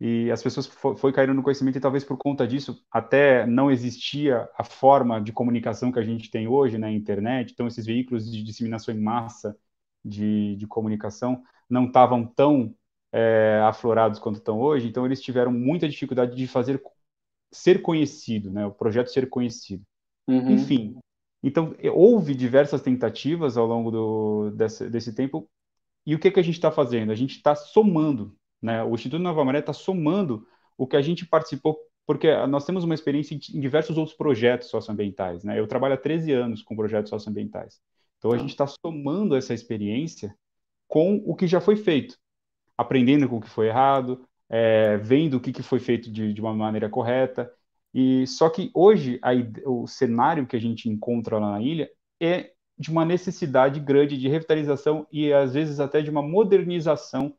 E as pessoas foi, caindo no conhecimento e talvez por conta disso até não existia a forma de comunicação que a gente tem hoje na né, internet. Então esses veículos de disseminação em massa de, de comunicação não estavam tão é, aflorados quanto estão hoje. Então eles tiveram muita dificuldade de fazer ser conhecido, né? O projeto ser conhecido. Uhum. Enfim, então é, houve diversas tentativas ao longo do, desse, desse tempo. E o que, que a gente está fazendo? A gente está somando, né? O Instituto Nova Maré está somando o que a gente participou, porque nós temos uma experiência em diversos outros projetos socioambientais, né? Eu trabalho há 13 anos com projetos socioambientais. Então a tá. gente está somando essa experiência com o que já foi feito, aprendendo com o que foi errado, é, vendo o que, que foi feito de, de, uma maneira correta. E só que hoje a, o cenário que a gente encontra lá na ilha é de uma necessidade grande de revitalização e às vezes até de uma modernização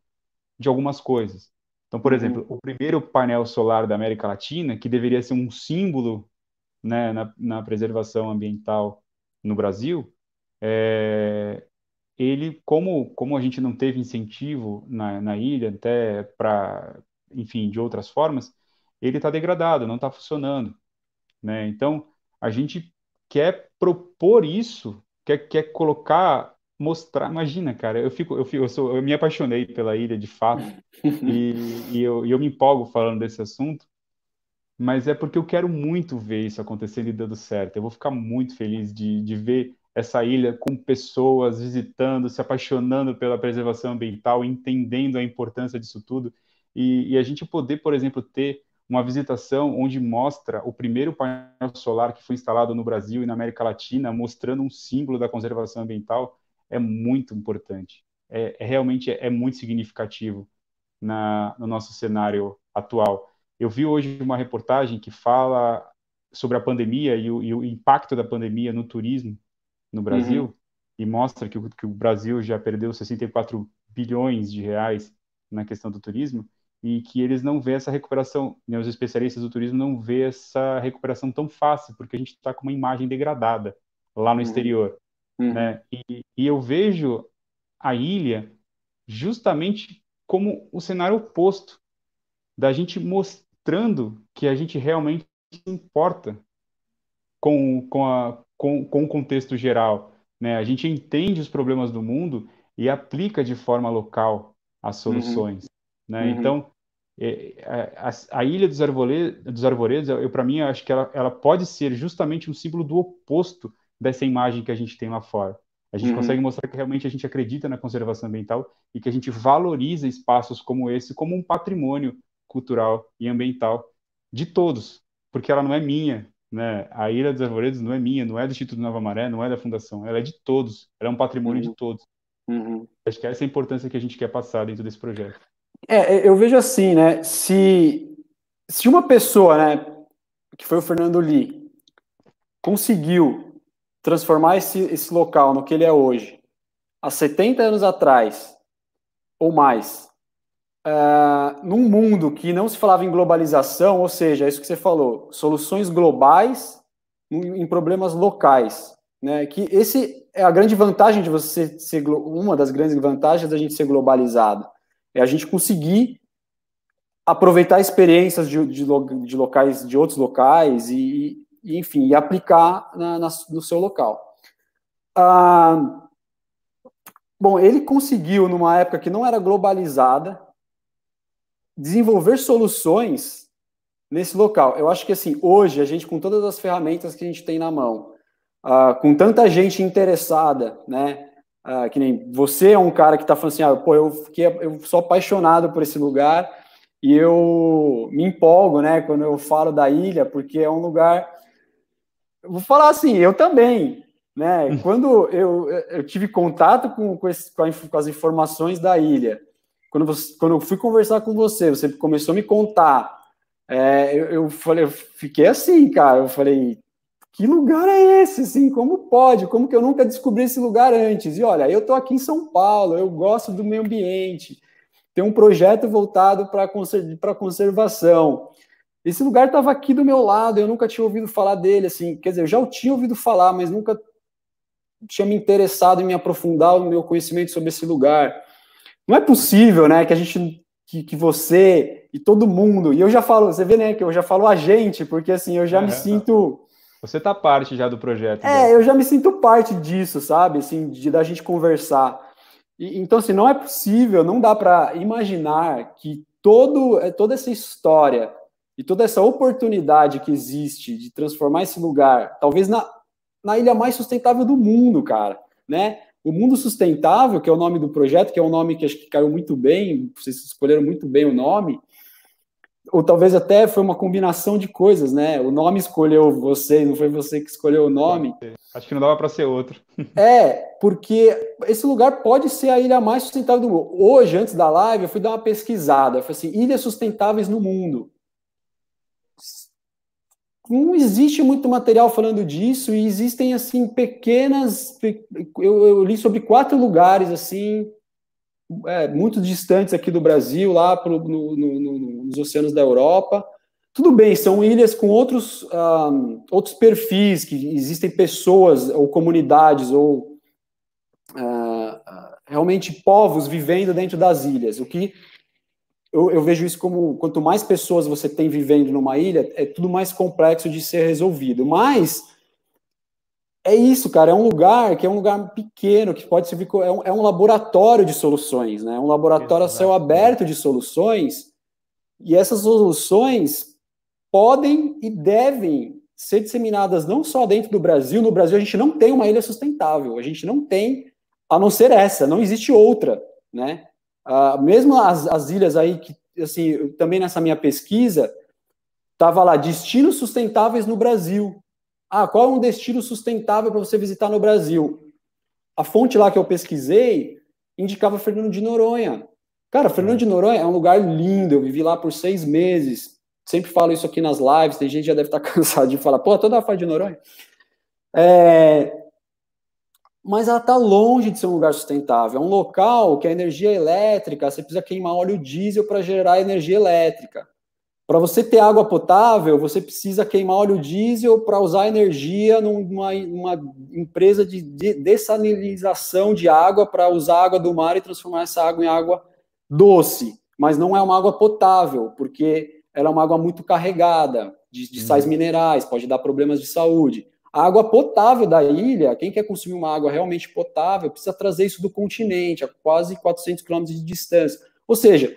de algumas coisas. Então, por uhum. exemplo, o primeiro painel solar da América Latina, que deveria ser um símbolo né, na, na preservação ambiental no Brasil, é, ele, como, como a gente não teve incentivo na, na ilha, até para, enfim, de outras formas, ele está degradado, não está funcionando. Né? Então, a gente quer propor isso, quer, quer colocar, mostrar. Imagina, cara, eu fico, eu fico, eu, sou, eu me apaixonei pela ilha de fato e, e, eu, e eu me empolgo falando desse assunto, mas é porque eu quero muito ver isso acontecendo e dando certo. Eu vou ficar muito feliz de, de ver essa ilha com pessoas visitando, se apaixonando pela preservação ambiental, entendendo a importância disso tudo. E, e a gente poder, por exemplo, ter uma visitação onde mostra o primeiro painel solar que foi instalado no Brasil e na América Latina, mostrando um símbolo da conservação ambiental, é muito importante. É, é realmente é, muito significativo na, no nosso cenário atual. Eu vi hoje uma reportagem que fala sobre a pandemia e o, e o impacto da pandemia no turismo no Brasil uhum. e mostra que o, que o Brasil já perdeu 64 bilhões de reais na questão do turismo e que eles não vê essa recuperação, né, os especialistas do turismo não vê essa recuperação tão fácil, porque a gente está com uma imagem degradada lá no uhum. exterior. Uhum. Né? E, e, eu vejo a ilha justamente como o cenário oposto da gente mostrando que a gente realmente se importa com, com, a, com, com o contexto geral. Né? A gente entende os problemas do mundo e aplica de forma local as uhum. soluções. Uhum. Né? Uhum. Então, é, a, a, Ilha dos, Arvore, dos Arvoredos, eu para mim, acho que ela, ela pode ser justamente um símbolo do oposto dessa imagem que a gente tem lá fora. A gente uhum. consegue mostrar que realmente a gente acredita na conservação ambiental e que a gente valoriza espaços como esse como um patrimônio cultural e ambiental de todos, porque ela não é minha, né? A Ilha dos Arvoredos não é minha, não é do Instituto Nova Maré, não é da Fundação, ela é de todos, ela é um patrimônio uhum. de todos. Uhum. Acho que essa é a importância que a gente quer passar dentro desse projeto. É, é, eu vejo assim, né? Se, se uma pessoa, né, que foi o Fernando Lee, conseguiu transformar esse, esse local no que ele é hoje, há 70 anos atrás, ou mais, uh, num mundo que não se falava em globalização, ou seja, é isso que você falou, soluções globais em problemas locais, né? Que esse é a grande vantagem de você ser uma das grandes vantagens da gente ser globalizado é a gente conseguir aproveitar experiências de, de, de locais de outros locais e, e enfim e aplicar na, na, no seu local. Ah, bom, ele conseguiu numa época que não era globalizada desenvolver soluções nesse local. Eu acho que assim, hoje a gente com todas as ferramentas que a gente tem na mão, uh, com tanta gente interessada, né? Uh, que nem você é um cara que está falando assim, ah, pô, eu fiquei, eu sou apaixonado por esse lugar e eu me empolgo, né? Quando eu falo da ilha, porque é um lugar, vou falar assim, eu também, né? Hum. Quando eu, eu tive contato com, com, esse, com as informações da ilha quando, você, quando eu fui conversar com você, você começou a me contar. É, eu, eu, falei, eu fiquei assim, cara. Eu falei, que lugar é esse? Assim, como pode? Como que eu nunca descobri esse lugar antes? E olha, eu tô aqui em São Paulo, eu gosto do meio ambiente, tem um projeto voltado para conser conservação. Esse lugar estava aqui do meu lado, eu nunca tinha ouvido falar dele, assim, quer dizer, eu já tinha ouvido falar, mas nunca tinha me interessado em me aprofundar no meu conhecimento sobre esse lugar. Não é possível, né, que a gente, que, que você e todo mundo, e eu já falo, você vê, né, que eu já falo a gente, porque assim, eu já é, me tá. sinto... Você tá parte já do projeto. É, né? eu já me sinto parte disso, sabe, assim, de da gente conversar. E, então, assim, não é possível, não dá para imaginar que todo, eh, toda essa história e toda essa oportunidade que existe de transformar esse lugar, talvez na, na ilha mais sustentável do mundo, cara, né? O Mundo Sustentável, que é o nome do projeto, que é um nome que acho que caiu muito bem, vocês escolheram muito bem o nome, ou talvez até foi uma combinação de coisas, né? O nome escolheu você, não foi você que escolheu o nome. Acho que não dava para ser outro. É, porque esse lugar pode ser a ilha mais sustentável do mundo. Hoje, antes da live, eu fui dar uma pesquisada. Eu falei assim: ilhas sustentáveis no mundo não existe muito material falando disso e existem assim pequenas eu, eu li sobre quatro lugares assim é, muito distantes aqui do Brasil lá pro, no, no, no, nos oceanos da Europa tudo bem são ilhas com outros um, ah, outros perfis que existem pessoas ou comunidades ou uh, realmente povos vivendo dentro das ilhas o que eu, eu, vejo isso como quanto mais pessoas você tem vivendo numa ilha, é tudo mais complexo de ser resolvido. Mas é isso, cara. É um lugar que é um lugar pequeno, que pode servir. É um, é um laboratório de soluções, né? É um laboratório a céu aberto de soluções. E essas soluções podem e devem ser disseminadas não só dentro do Brasil. No Brasil, a gente não tem uma ilha sustentável. A gente não tem, a não ser essa. Não existe outra, né? Uh, mesmo as, as, ilhas aí, que, assim, também nessa minha pesquisa, estava lá, destinos sustentáveis no Brasil. Ah, qual é um destino sustentável para você visitar no Brasil? A fonte lá que eu pesquisei indicava Fernando de Noronha. Cara, Fernando de Noronha é um lugar lindo, eu vivi lá por seis meses. Sempre falo isso aqui nas lives, tem gente que já deve estar tá cansado de falar, pô, toda a fase de Noronha. É, mas ela está longe de ser um lugar sustentável. É um local que a energia elétrica, você precisa queimar óleo diesel para gerar energia elétrica. Para você ter água potável, você precisa queimar óleo diesel para usar energia numa, numa empresa de, dessalinização de água para usar água do mar e transformar essa água em água doce. Mas não é uma água potável, porque ela é uma água muito carregada de, de sais hum. minerais, pode dar problemas de saúde. A água potável da ilha, quem quer consumir uma água realmente potável, precisa trazer isso do continente, a quase 400 quilômetros de distância. Ou seja,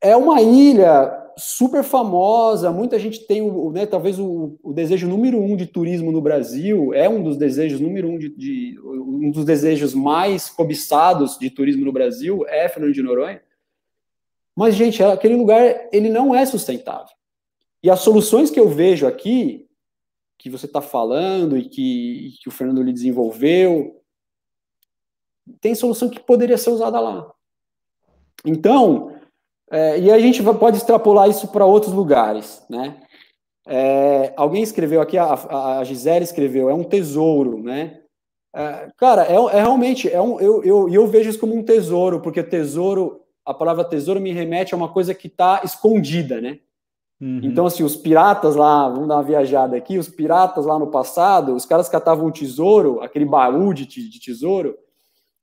é uma ilha super famosa, muita gente tem, né, talvez o, o, desejo número um de turismo no Brasil, é um dos desejos número um de, de, um dos desejos mais cobiçados de turismo no Brasil, é Fernando de Noronha. Mas, gente, aquele lugar, ele não é sustentável. E as soluções que eu vejo aqui, que você está falando e que, e que o Fernando lhe desenvolveu, tem solução que poderia ser usada lá. Então, é, e a gente pode extrapolar isso para outros lugares, né? É, alguém escreveu aqui, a, a Gisele escreveu, é um tesouro, né? É, cara, é, é, realmente, é um, eu, eu, eu vejo isso como um tesouro, porque tesouro, a palavra tesouro me remete a uma coisa que está escondida, né? Uhum. Então, assim, os piratas lá, vamos dar uma viajada aqui, os piratas lá no passado, os caras catavam o tesouro, aquele baú de, de tesouro,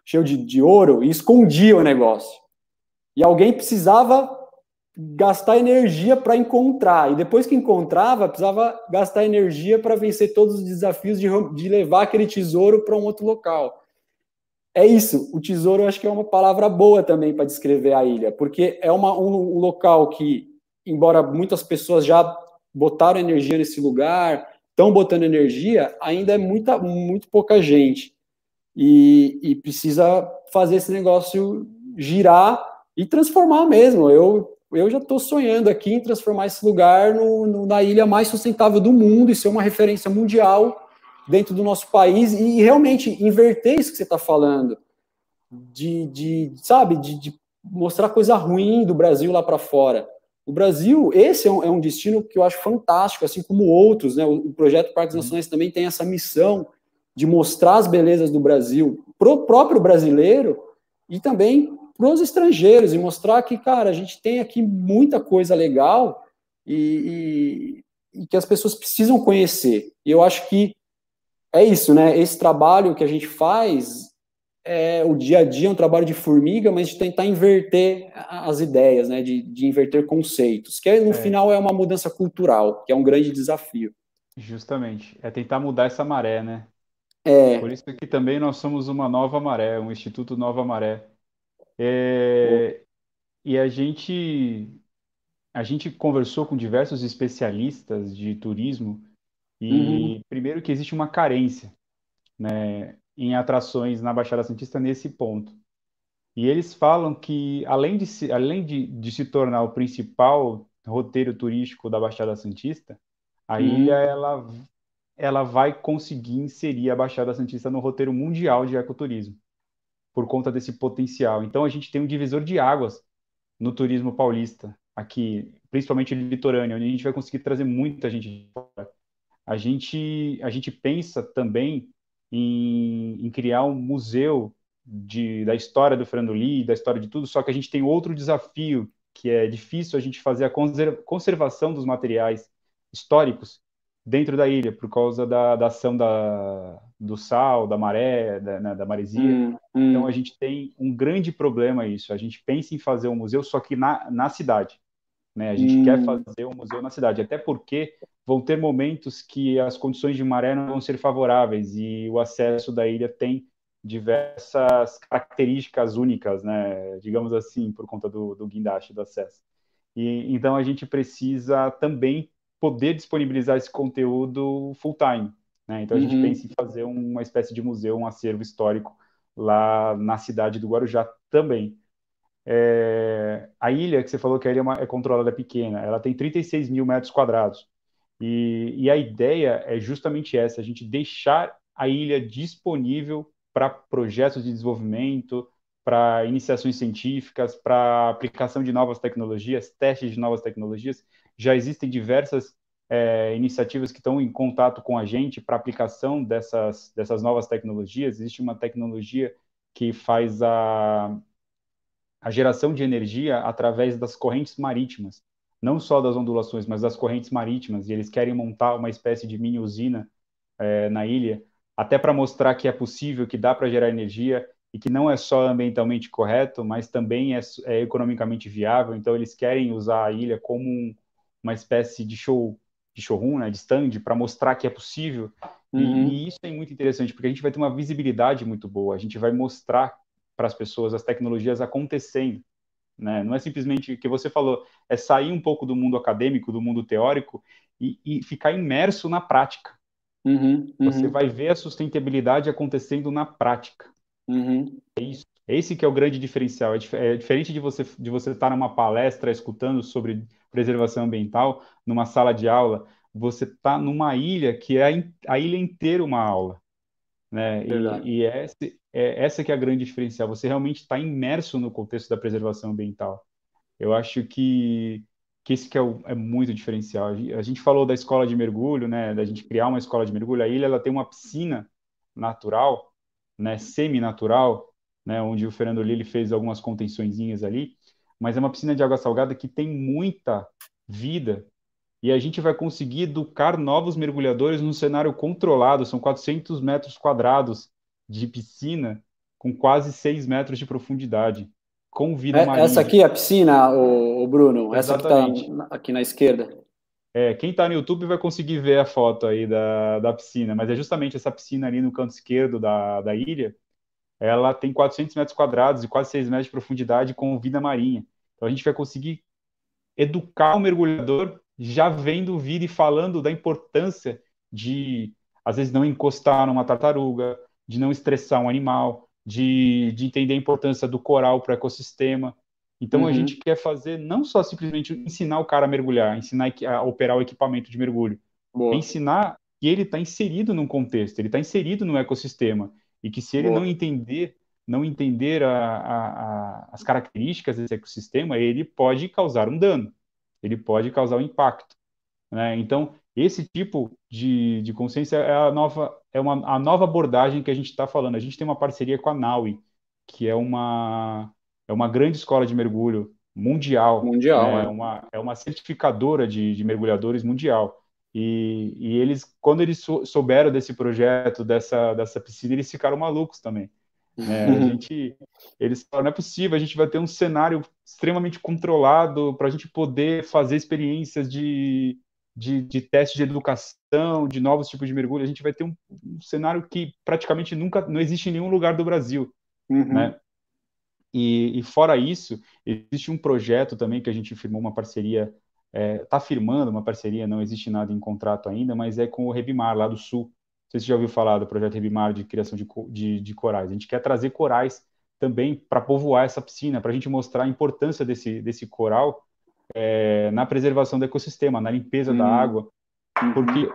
cheio de, de ouro, e escondiam o negócio. E alguém precisava gastar energia para encontrar. E depois que encontrava, precisava gastar energia para vencer todos os desafios de, de levar aquele tesouro para um outro local. É isso. O tesouro, eu acho que é uma palavra boa também para descrever a ilha, porque é uma, um, um local que embora muitas pessoas já botaram energia nesse lugar, estão botando energia, ainda é muita, muito pouca gente. E, e, precisa fazer esse negócio girar e transformar mesmo. Eu, eu já estou sonhando aqui em transformar esse lugar no, no, na ilha mais sustentável do mundo e ser uma referência mundial dentro do nosso país e, realmente inverter isso que você está falando. De, de, sabe, de, de mostrar coisa ruim do Brasil lá para fora. O Brasil, esse é um, é um, destino que eu acho fantástico, assim como outros, né? O, o projeto Parques uhum. Nacionais também tem essa missão de mostrar as belezas do Brasil para o próprio brasileiro e também para os estrangeiros e mostrar que, cara, a gente tem aqui muita coisa legal e, e, e que as pessoas precisam conhecer. E eu acho que é isso, né? Esse trabalho que a gente faz é, o dia a dia é um trabalho de formiga, mas de tentar inverter as ideias, né, de, de inverter conceitos, que no é. final é uma mudança cultural, que é um grande desafio. Justamente, é tentar mudar essa maré, né? É. Por isso que também nós somos uma nova maré, um Instituto Nova Maré. É, e a gente, a gente conversou com diversos especialistas de turismo e uhum. primeiro que existe uma carência, né? em atrações na Baixada Santista nesse ponto. E eles falam que, além de se, além de, de se tornar o principal roteiro turístico da Baixada Santista, a hum. ilha ela, ela vai conseguir inserir a Baixada Santista no roteiro mundial de ecoturismo, por conta desse potencial. Então, a gente tem um divisor de águas no turismo paulista, aqui, principalmente litorâneo, onde a gente vai conseguir trazer muita gente de fora. A gente, a gente pensa também em, em criar um museu de, da história do Fernando Lee, da história de tudo, só que a gente tem outro desafio, que é difícil a gente fazer a conservação dos materiais históricos dentro da ilha, por causa da, da ação da, do sal, da maré, da, né, da maresia. Hum, hum. Então a gente tem um grande problema isso. A gente pensa em fazer um museu, só que na, na cidade. Né? A gente hum. quer fazer um museu na cidade, até porque vão ter momentos que as condições de maré não vão ser favoráveis e o acesso da ilha tem diversas características únicas, né? digamos assim, por conta do, do guindaste do acesso. E, então a gente precisa também poder disponibilizar esse conteúdo full time. Né? Então a gente uhum. pensa em fazer uma espécie de museu, um acervo histórico lá na cidade do Guarujá também. É, a ilha que você falou que a ilha é, uma, é controlada é pequena, ela tem 36 mil metros quadrados. E, e, a ideia é justamente essa: a gente deixar a ilha disponível para projetos de desenvolvimento, para iniciações científicas, para aplicação de novas tecnologias, testes de novas tecnologias. Já existem diversas é, iniciativas que estão em contato com a gente para aplicação dessas, dessas novas tecnologias. Existe uma tecnologia que faz a, a geração de energia através das correntes marítimas, não só das ondulações, mas das correntes marítimas, e eles querem montar uma espécie de mini usina é, na ilha, até para mostrar que é possível, que dá para gerar energia e que não é só ambientalmente correto, mas também é, é economicamente viável. Então eles querem usar a ilha como um, uma espécie de show, de showroom, né, de stand, para mostrar que é possível. Uhum. E, e isso é muito interessante, porque a gente vai ter uma visibilidade muito boa, a gente vai mostrar para as pessoas, as tecnologias acontecendo. Né? Não é simplesmente o que você falou, é sair um pouco do mundo acadêmico, do mundo teórico e, e ficar imerso na prática. Uhum, uhum. Você vai ver a sustentabilidade acontecendo na prática. Uhum. É isso. É esse que é o grande diferencial. É, é, diferente de você de você estar numa palestra escutando sobre preservação ambiental numa sala de aula. Você está numa ilha que é a, a ilha inteira uma aula, né? E, e, é é, essa que é a grande diferencial, você realmente está imerso no contexto da preservação ambiental. Eu acho que, que esse que é, o, é, muito diferencial. A gente falou da escola de mergulho, né, da gente criar uma escola de mergulho, a ilha ela tem uma piscina natural, né, semi-natural, né, onde o Fernando Lili fez algumas contençõezinhas ali, mas é uma piscina de água salgada que tem muita vida, e a gente vai conseguir educar novos mergulhadores num cenário controlado, são 400 metros quadrados de piscina com quase 6 metros de profundidade, com vida é, marinha. Essa aqui é a piscina, o, Bruno, Exatamente. essa que está aqui na esquerda. É, quem está no YouTube vai conseguir ver a foto aí da, da piscina, mas é justamente essa piscina ali no canto esquerdo da, da ilha, ela tem 400 metros quadrados e quase 6 metros de profundidade com vida marinha. Então a gente vai conseguir educar o mergulhador já vendo vir e falando da importância de, às vezes, não encostar numa tartaruga, de não estressar um animal, de, de entender a importância do coral para o ecossistema. Então uhum. a gente quer fazer não só simplesmente ensinar o cara a mergulhar, ensinar a operar o equipamento de mergulho, ensinar que ele está inserido num contexto, ele está inserido no ecossistema e que se ele Boa. não entender não entender a, a, a, as características desse ecossistema, ele pode causar um dano, ele pode causar um impacto. Né? Então, esse tipo de, de consciência é a nova é uma, a nova abordagem que a gente está falando. A gente tem uma parceria com a NAUI, que é uma, é uma grande escola de mergulho mundial. Mundial. Né? É, é uma, é uma certificadora de, de mergulhadores mundial. E, e, eles, quando eles souberam desse projeto, dessa, dessa piscina, eles ficaram malucos também. Né? a uhum. gente, eles falaram, não é possível, a gente vai ter um cenário extremamente controlado para a gente poder fazer experiências de, de, de testes de educação, de novos tipos de mergulho, a gente vai ter um, um cenário que praticamente nunca não existe em nenhum lugar do Brasil, uhum. né? E, e, fora isso, existe um projeto também que a gente firmou uma parceria, está é, tá firmando uma parceria, não existe nada em contrato ainda, mas é com o Rebimar, lá do Sul. Não sei se você já ouviu falar do projeto Rebimar de criação de, de, de corais. A gente quer trazer corais também para povoar essa piscina, para a gente mostrar a importância desse, desse coral é, na preservação do ecossistema, na limpeza da uhum. água, uhum. porque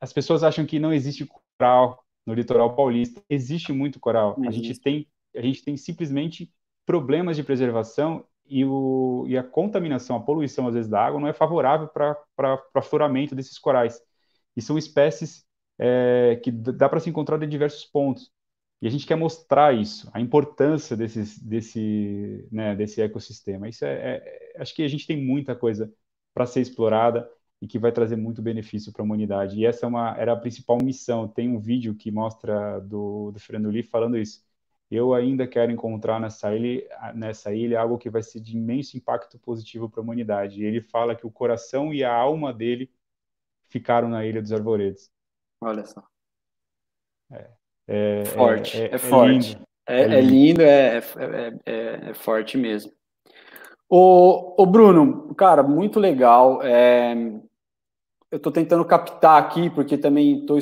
as pessoas acham que não existe coral no litoral paulista. Existe muito coral. Uhum. A gente tem a gente tem simplesmente problemas de preservação e, o, e a contaminação, a poluição às vezes da água não é favorável para afloramento desses corais. E são espécies é, que dá para se encontrar em diversos pontos. E a gente quer mostrar isso, a importância desses, desse, né, desse ecossistema. Isso é, é, é acho que a gente tem muita coisa para ser explorada e que vai trazer muito benefício para a humanidade. E essa é uma, era a principal missão. Tem um vídeo que mostra do, do Fernando Lee falando isso. Eu ainda quero encontrar nessa ilha, nessa ilha algo que vai ser de imenso impacto positivo para a humanidade. E ele fala que o coração e a alma dele ficaram na Ilha dos Arvoredos. Olha só. É, é, forte, é, é, é, é forte. É, lindo. É, lindo, é, é, forte mesmo. o o Bruno, cara, muito legal. eu estou tentando captar aqui, porque também estou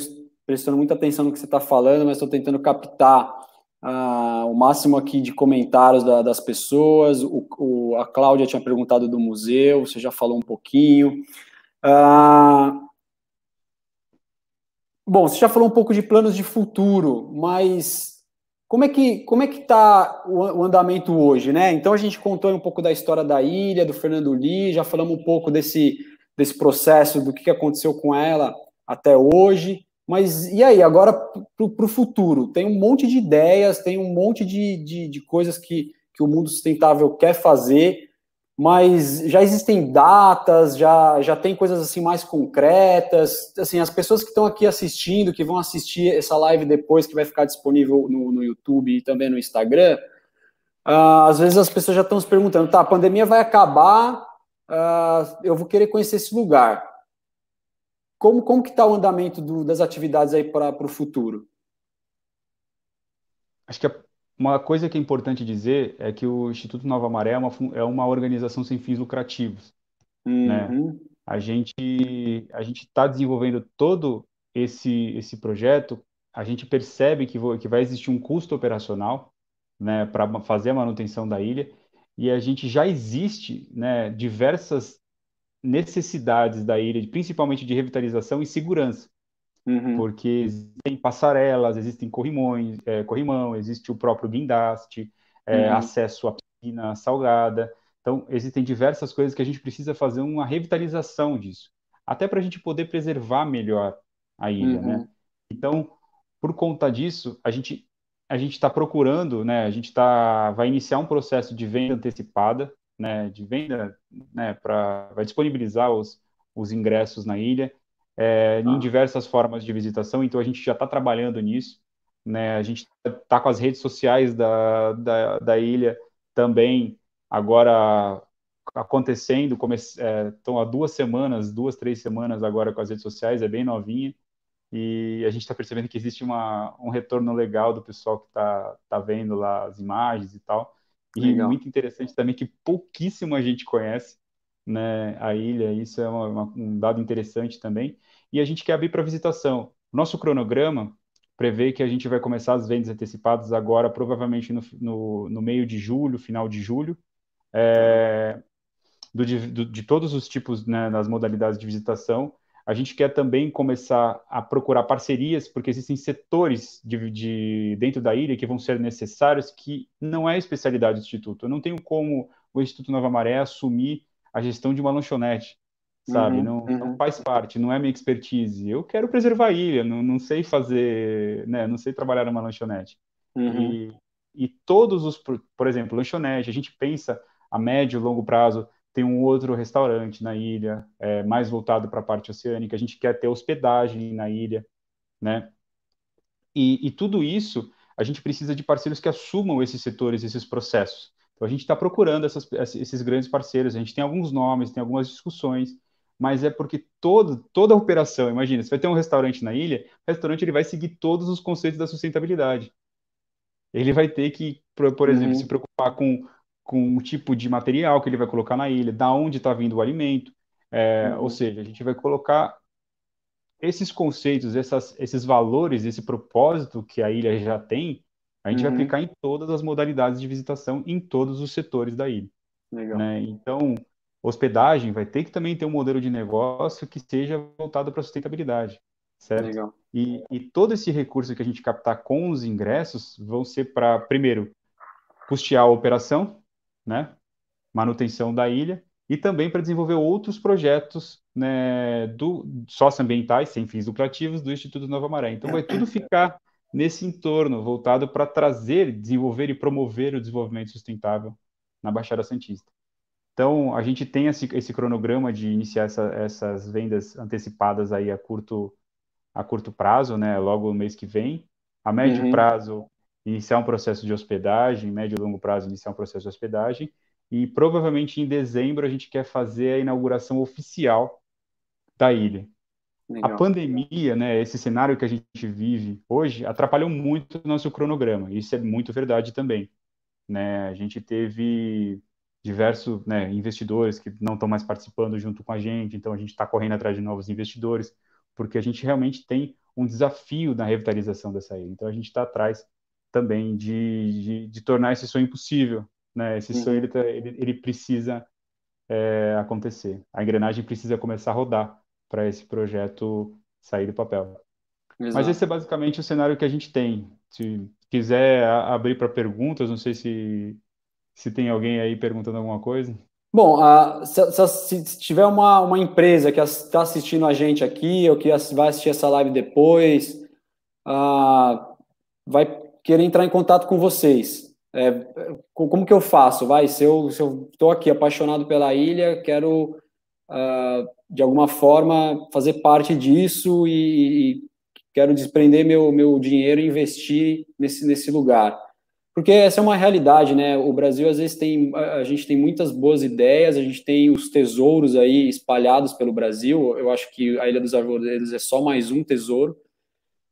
prestando muita atenção no que você está falando, mas estou tentando captar ah, o máximo aqui de comentários da, das pessoas. O, o, a Cláudia tinha perguntado do museu, você já falou um pouquinho. Ah, Bom, você já falou um pouco de planos de futuro, mas como é que como é que está o, andamento hoje, né? Então a gente contou um pouco da história da ilha, do Fernando Lee, já falamos um pouco desse desse processo, do que aconteceu com ela até hoje. Mas e aí, agora para o futuro? Tem um monte de ideias, tem um monte de, de, de coisas que, que o mundo sustentável quer fazer mas já existem datas, já, já tem coisas assim mais concretas. Assim, as pessoas que estão aqui assistindo, que vão assistir essa live depois, que vai ficar disponível no, no YouTube e também no Instagram, uh, às vezes as pessoas já estão se perguntando: tá, a pandemia vai acabar, uh, eu vou querer conhecer esse lugar. Como, como que está o andamento do, das atividades aí para o futuro? Acho que a uma coisa que é importante dizer é que o Instituto Nova Maré é uma, é uma organização sem fins lucrativos, né? Uhum. A gente a gente está desenvolvendo todo esse esse projeto, a gente percebe que, vo- que vai existir um custo operacional, né, para fazer a manutenção da ilha, e a gente já existe, né, diversas necessidades da ilha, principalmente de revitalização e segurança. Uhum. Porque existem passarelas, existem corrimões, é, corrimão, existe o próprio guindaste, é, uhum. acesso à piscina salgada. Então, existem diversas coisas que a gente precisa fazer uma revitalização disso, até para a gente poder preservar melhor a ilha, né? uhum. né? Então, por conta disso, a gente a gente está procurando, né? A gente tá vai iniciar um processo de venda antecipada, né? De venda, né? Para vai disponibilizar os os ingressos na ilha é, ah. em tá. diversas formas de visitação, então a gente já está trabalhando nisso. Né? A gente está com as redes sociais da, da, da ilha também agora acontecendo, estão é, há duas semanas, duas, três semanas agora com as redes sociais, é bem novinha, e a gente está percebendo que existe uma, um retorno legal do pessoal que está tá vendo lá as imagens e tal. E legal. muito interessante também que pouquíssima gente conhece, né, a ilha, isso é uma, uma, um dado interessante também. E a gente quer abrir para visitação. Nosso cronograma prevê que a gente vai começar as vendas antecipadas agora, provavelmente no, no, no meio de julho, final de julho, é, do, do, de todos os tipos, né, modalidades de visitação. A gente quer também começar a procurar parcerias, porque existem setores de, de, dentro da ilha que vão ser necessários que não é especialidade do Instituto. Eu não tenho como o Instituto Nova Maré assumir a gestão de uma lanchonete, sabe? Uhum, não, uhum. não, faz parte, não é minha expertise. Eu quero preservar a ilha, não, não sei fazer, né? Não sei trabalhar numa lanchonete. Uhum. E, e todos os, por exemplo, lanchonete, a gente pensa a médio e longo prazo, tem um outro restaurante na ilha, é, mais voltado para a parte oceânica, a gente quer ter hospedagem na ilha, né? E, e, tudo isso, a gente precisa de parceiros que assumam esses setores, esses processos. Então a gente está procurando essas, esses grandes parceiros, a gente tem alguns nomes, tem algumas discussões, mas é porque todo, toda a operação, imagina, você vai ter um restaurante na ilha, o restaurante ele vai seguir todos os conceitos da sustentabilidade. Ele vai ter que, por, por exemplo, uhum. se preocupar com, com o tipo de material que ele vai colocar na ilha, da onde está vindo o alimento, é, uhum. ou seja, a gente vai colocar esses conceitos, essas, esses valores, esse propósito que a ilha já tem, a gente uhum. vai aplicar em todas as modalidades de visitação, em todos os setores da ilha. Legal. Né? Então, hospedagem vai ter que também ter um modelo de negócio que seja voltado para sustentabilidade, certo? Legal. E, e todo esse recurso que a gente captar com os ingressos vão ser para, primeiro, custear a operação, né? manutenção da ilha, e também para desenvolver outros projetos né, do, socioambientais, sem fins lucrativos, do Instituto Nova Maré. Então, vai tudo ficar nesse entorno voltado para trazer, desenvolver e promover o desenvolvimento sustentável na Baixada Santista. Então, a gente tem esse, esse cronograma de iniciar essa, essas vendas antecipadas aí a curto, a curto prazo, né? Logo no mês que vem. A médio uhum. prazo, iniciar um processo de hospedagem, médio e longo prazo, iniciar um processo de hospedagem. E provavelmente em dezembro a gente quer fazer a inauguração oficial da ilha. Legal. A pandemia, né, esse cenário que a gente vive hoje, atrapalhou muito o nosso cronograma. Isso é muito verdade também. Né? A gente teve diversos né, investidores que não estão mais participando junto com a gente, então a gente está correndo atrás de novos investidores, porque a gente realmente tem um desafio na revitalização dessa ilha. Então a gente está atrás também de, de, de, tornar esse sonho possível. Né? Esse sonho ele, tá, ele, ele precisa é, acontecer. A engrenagem precisa começar a rodar para esse projeto sair do papel. Exato. Mas esse é basicamente o cenário que a gente tem. Se quiser abrir para perguntas, não sei se, se tem alguém aí perguntando alguma coisa. Bom, uh, se, se, tiver uma, uma empresa que está assistindo a gente aqui ou que vai assistir essa live depois, uh, vai querer entrar em contato com vocês. É, como que eu faço? Vai, se eu estou aqui apaixonado pela ilha, quero uh, de alguma forma, fazer parte disso e, e quero desprender meu, meu dinheiro e investir nesse, nesse lugar. Porque essa é uma realidade, né? O Brasil, às vezes, tem. A gente tem muitas boas ideias, a gente tem os tesouros aí espalhados pelo Brasil. Eu acho que a Ilha dos Arvoredos é só mais um tesouro.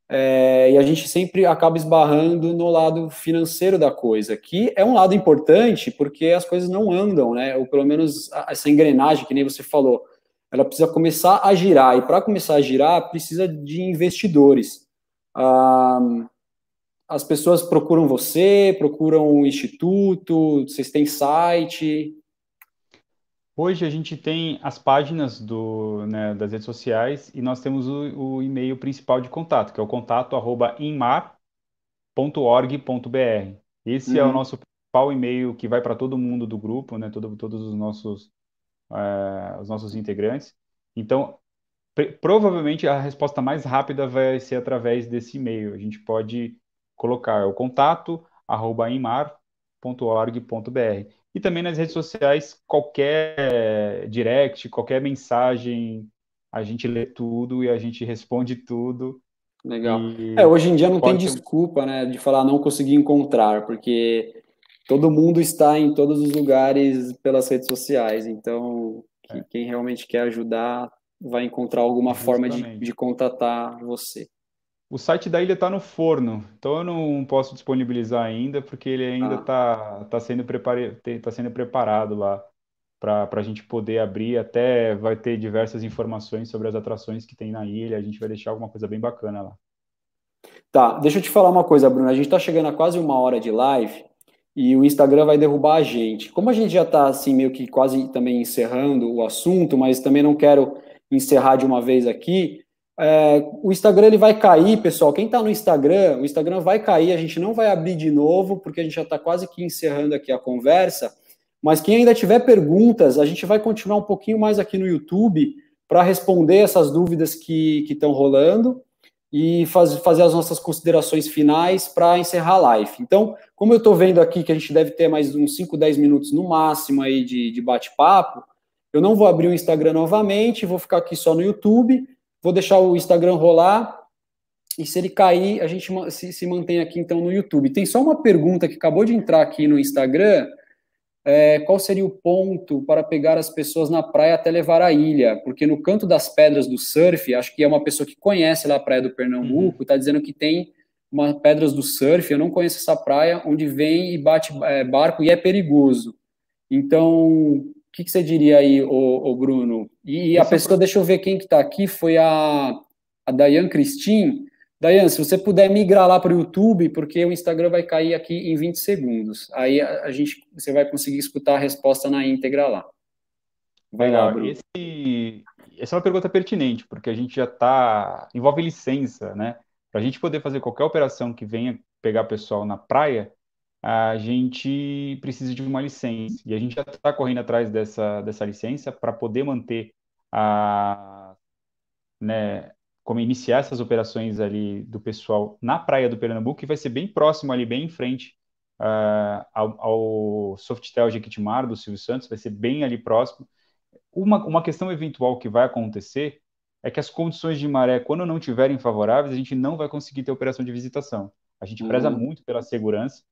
É, e a gente sempre acaba esbarrando no lado financeiro da coisa, que é um lado importante porque as coisas não andam, né? Ou pelo menos essa engrenagem que nem você falou, ela precisa começar a girar e para começar a girar precisa de investidores. Ah, as pessoas procuram você, procuram o instituto, vocês têm site, Hoje a gente tem as páginas do, né, das redes sociais e nós temos o, o, e-mail principal de contato, que é o contato arroba inmar.org.br. Esse uhum. é o uhum. nosso principal e-mail que vai para todo mundo do grupo, né, todo, todos os nossos, uh, os nossos integrantes. Então, provavelmente a resposta mais rápida vai ser através desse e-mail. A gente pode colocar o contato arroba inmar.org.br www.ecoagro.org.br. E também nas redes sociais, qualquer eh, direct, qualquer mensagem, a gente lê tudo e a gente responde tudo. Legal. E... É, hoje em dia não Pode tem desculpa, né, de falar não consegui encontrar, porque todo mundo está em todos os lugares pelas redes sociais, então é. quem realmente quer ajudar vai encontrar alguma Justamente. forma de, de contatar você. O site da ilha está no forno, então eu não posso disponibilizar ainda, porque ele ainda está ah. tá, tá sendo, tá sendo preparado lá para a gente poder abrir. Até vai ter diversas informações sobre as atrações que tem na ilha, a gente vai deixar alguma coisa bem bacana lá. Tá, deixa eu te falar uma coisa, Bruno. A gente está chegando a quase uma hora de live e o Instagram vai derrubar a gente. Como a gente já está assim, meio que quase também encerrando o assunto, mas também não quero encerrar de uma vez aqui. É, o Instagram ele vai cair, pessoal. Quem está no Instagram, o Instagram vai cair. A gente não vai abrir de novo, porque a gente já está quase que encerrando aqui a conversa. Mas quem ainda tiver perguntas, a gente vai continuar um pouquinho mais aqui no YouTube para responder essas dúvidas que estão rolando e faz, fazer as nossas considerações finais para encerrar a live. Então, como eu estou vendo aqui que a gente deve ter mais uns 5, 10 minutos no máximo aí de, de bate-papo, eu não vou abrir o Instagram novamente, vou ficar aqui só no YouTube. Vou deixar o Instagram rolar. E se ele cair, a gente se, se mantém aqui então no YouTube. Tem só uma pergunta que acabou de entrar aqui no Instagram. É, qual seria o ponto para pegar as pessoas na praia até levar a ilha? Porque no canto das pedras do surf, acho que é uma pessoa que conhece lá a praia do Pernambuco, está uhum. Tá dizendo que tem uma pedras do surf, eu não conheço essa praia, onde vem e bate é, barco e é perigoso. Então, que, que você diria aí, o, o Bruno? E, e a é pessoa, deixa eu ver quem que está aqui, foi a, a Dayan Cristin. Dayan, se você puder migrar lá para o YouTube, porque o Instagram vai cair aqui em 20 segundos. Aí a, a gente, você vai conseguir escutar a resposta na íntegra lá. Vai Legal. lá, Bruno. Esse, essa é uma pergunta pertinente, porque a gente já está... Envolve licença, né? Para a gente poder fazer qualquer operação que venha pegar pessoal na praia, a gente precisa de uma licença. E a gente já está correndo atrás dessa, dessa licença para poder manter a. Né, como iniciar essas operações ali do pessoal na praia do Pernambuco, que vai ser bem próximo ali, bem em frente uh, ao, ao Softel Jequitimar do Silvio Santos, vai ser bem ali próximo. Uma, uma questão eventual que vai acontecer é que as condições de maré, quando não tiverem favoráveis, a gente não vai conseguir ter operação de visitação. A gente uhum. preza muito pela segurança,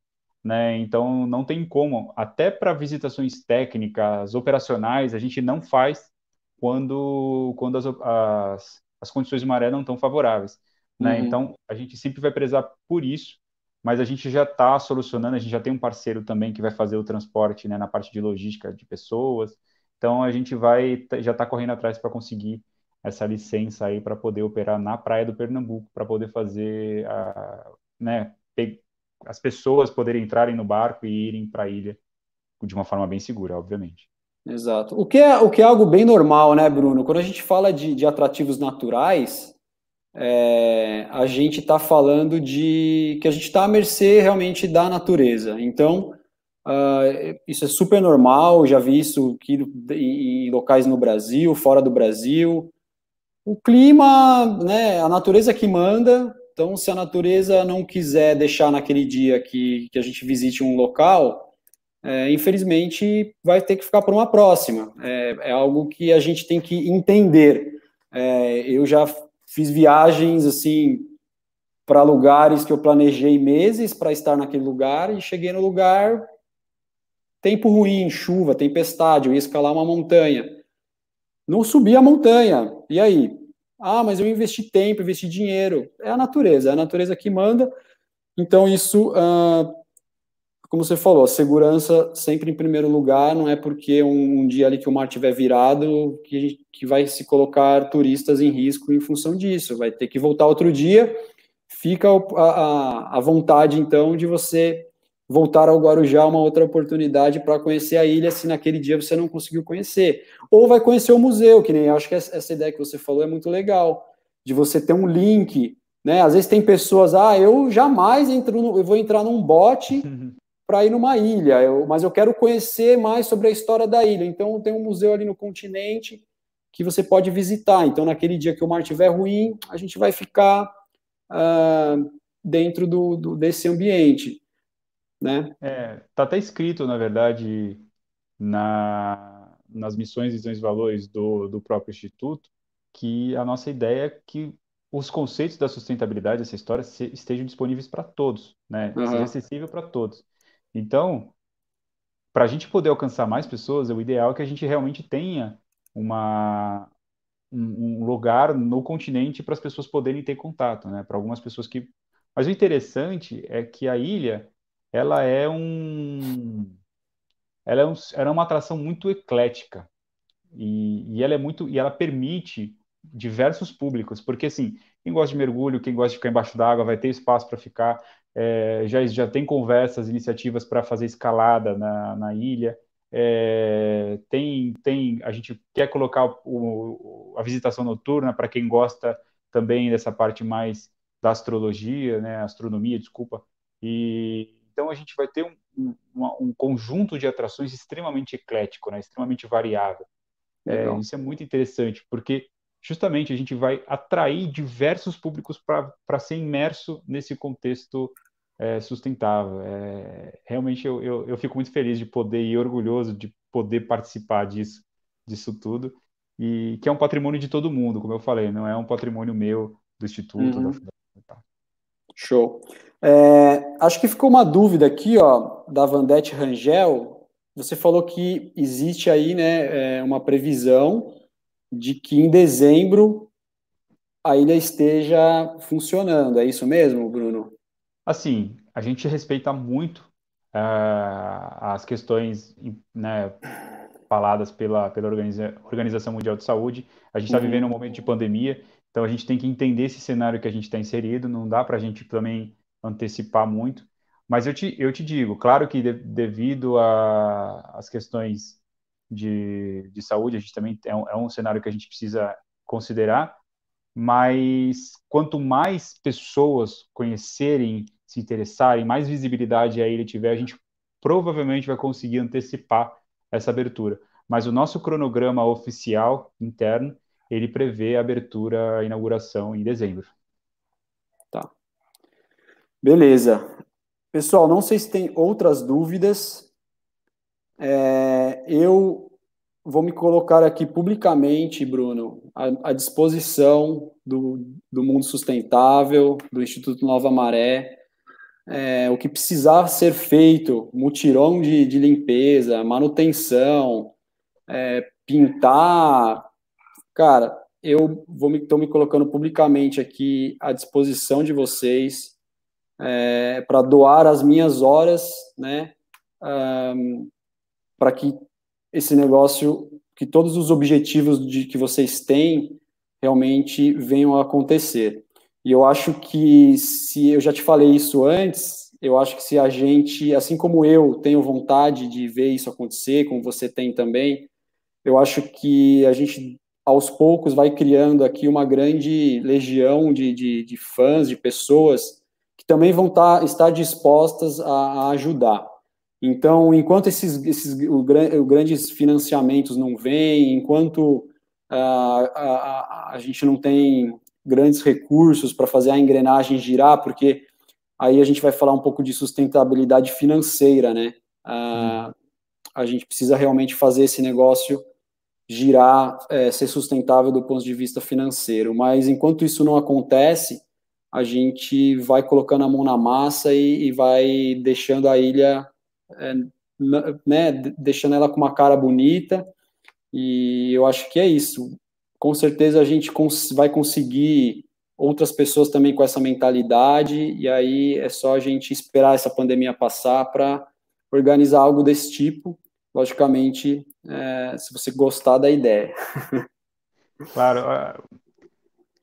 né? Então não tem como, até para visitações técnicas, operacionais, a gente não faz quando, quando as, as, as condições de maré não estão favoráveis, né? Uhum. Então a gente sempre vai prezar por isso, mas a gente já está solucionando, a gente já tem um parceiro também que vai fazer o transporte, né, na parte de logística de pessoas. Então a gente vai tá, já está correndo atrás para conseguir essa licença aí para poder operar na praia do Pernambuco, para poder fazer a, né, as pessoas poderem entrarem no barco e irem para a ilha de uma forma bem segura, obviamente. Exato. O que, é, o que é algo bem normal, né, Bruno? Quando a gente fala de, de atrativos naturais, é, a gente está falando de que a gente está à mercê realmente da natureza. Então, uh, isso é super normal, já vi isso aqui em locais no Brasil, fora do Brasil. O clima, né, a natureza que manda, então, se a natureza não quiser deixar naquele dia que, que a gente visite um local, é, infelizmente vai ter que ficar para uma próxima. É, é, algo que a gente tem que entender. É, eu já fiz viagens assim para lugares que eu planejei meses para estar naquele lugar e cheguei no lugar tempo ruim, chuva, tempestade, eu ia escalar uma montanha. Não subi a montanha. E aí? Ah, mas eu investi tempo, investi dinheiro. É a natureza, é a natureza que manda. Então, isso, ah, como você falou, segurança sempre em primeiro lugar, não é porque um, um dia ali que o mar tiver virado que, que vai se colocar turistas em risco em função disso. Vai ter que voltar outro dia. Fica a, a, a vontade, então, de você voltar ao Guarujá uma outra oportunidade para conhecer a ilha se naquele dia você não conseguiu conhecer. Ou vai conhecer o museu, que nem acho que essa ideia que você falou é muito legal, de você ter um link, né? Às vezes tem pessoas, ah, eu jamais entro, no, eu vou entrar num bote uhum. para ir numa ilha, eu, mas eu quero conhecer mais sobre a história da ilha. Então tem um museu ali no continente que você pode visitar. Então naquele dia que o mar estiver ruim, a gente vai ficar uh, dentro do, do, desse ambiente né? É, tá até escrito, na verdade, na, nas missões, visões e valores do, do próprio Instituto, que a nossa ideia é que os conceitos da sustentabilidade dessa história se, estejam disponíveis para todos, né? Uhum. Seja acessível para todos. Então, para a gente poder alcançar mais pessoas, o ideal é que a gente realmente tenha uma, um, um lugar no continente para as pessoas poderem ter contato, né? Para algumas pessoas que. Mas o interessante é que a ilha ela é um, ela é, um, ela é uma atração muito eclética e, e ela é muito, e ela permite diversos públicos, porque assim, quem gosta de mergulho, quem gosta de ficar embaixo d'água, vai ter espaço para ficar. É, já, já tem conversas, iniciativas para fazer escalada na, na ilha. É, tem, tem, a gente quer colocar o, a visitação noturna para quem gosta também dessa parte mais da astrologia, né, astronomia, desculpa, e então a gente vai ter um, um, um conjunto de atrações extremamente eclético, né? extremamente variável. É, isso é muito interessante, porque justamente a gente vai atrair diversos públicos para ser imerso nesse contexto é, sustentável. É, realmente eu, eu, eu, fico muito feliz de poder e orgulhoso de poder participar disso, disso tudo, e que é um patrimônio de todo mundo, como eu falei, não é um patrimônio meu, do Instituto, uhum. da Show. É, acho que ficou uma dúvida aqui, ó, da Vandete Rangel. Você falou que existe aí, né, é, uma previsão de que em dezembro a ilha esteja funcionando. É isso mesmo, Bruno? Assim, a gente respeita muito uh, as questões né, faladas pela, pela Organiza Organização Mundial de Saúde. A gente está uhum. vivendo um momento de pandemia, então a gente tem que entender esse cenário que a gente está inserido. Não dá para a gente também antecipar muito. Mas eu te, eu te digo, claro que de, devido às questões de, de saúde, a gente também é um, é um cenário que a gente precisa considerar, mas quanto mais pessoas conhecerem, se interessarem, mais visibilidade a ele tiver, a gente provavelmente vai conseguir antecipar essa abertura. Mas o nosso cronograma oficial interno, ele prevê a abertura, a inauguração em dezembro. Tá. Beleza. Pessoal, não sei se tem outras dúvidas. É, eu vou me colocar aqui publicamente, Bruno, à, à disposição do, do mundo sustentável, do Instituto Nova Maré. É, o que precisar ser feito, mutirão de, de limpeza, manutenção, é, pintar, cara, eu vou estou me, me colocando publicamente aqui à disposição de vocês é, para doar as minhas horas, né, um, para que esse negócio, que todos os objetivos de que vocês têm realmente venham a acontecer. E eu acho que se eu já te falei isso antes, eu acho que se a gente, assim como eu tenho vontade de ver isso acontecer, como você tem também, eu acho que a gente aos poucos vai criando aqui uma grande legião de, de, de fãs, de pessoas também vão tá, estar dispostas a, a, ajudar. Então, enquanto esses, esses o, o, grandes financiamentos não vêm, enquanto ah, a, a, a gente não tem grandes recursos para fazer a engrenagem girar, porque aí a gente vai falar um pouco de sustentabilidade financeira, né? Ah, uhum. A gente precisa realmente fazer esse negócio girar, é, ser sustentável do ponto de vista financeiro. Mas enquanto isso não acontece, a gente vai colocando a mão na massa e, e vai deixando a ilha, é, né, deixando ela com uma cara bonita. E eu acho que é isso. Com certeza a gente cons vai conseguir outras pessoas também com essa mentalidade, e aí é só a gente esperar essa pandemia passar para organizar algo desse tipo. Logicamente, é, se você gostar da ideia. Claro,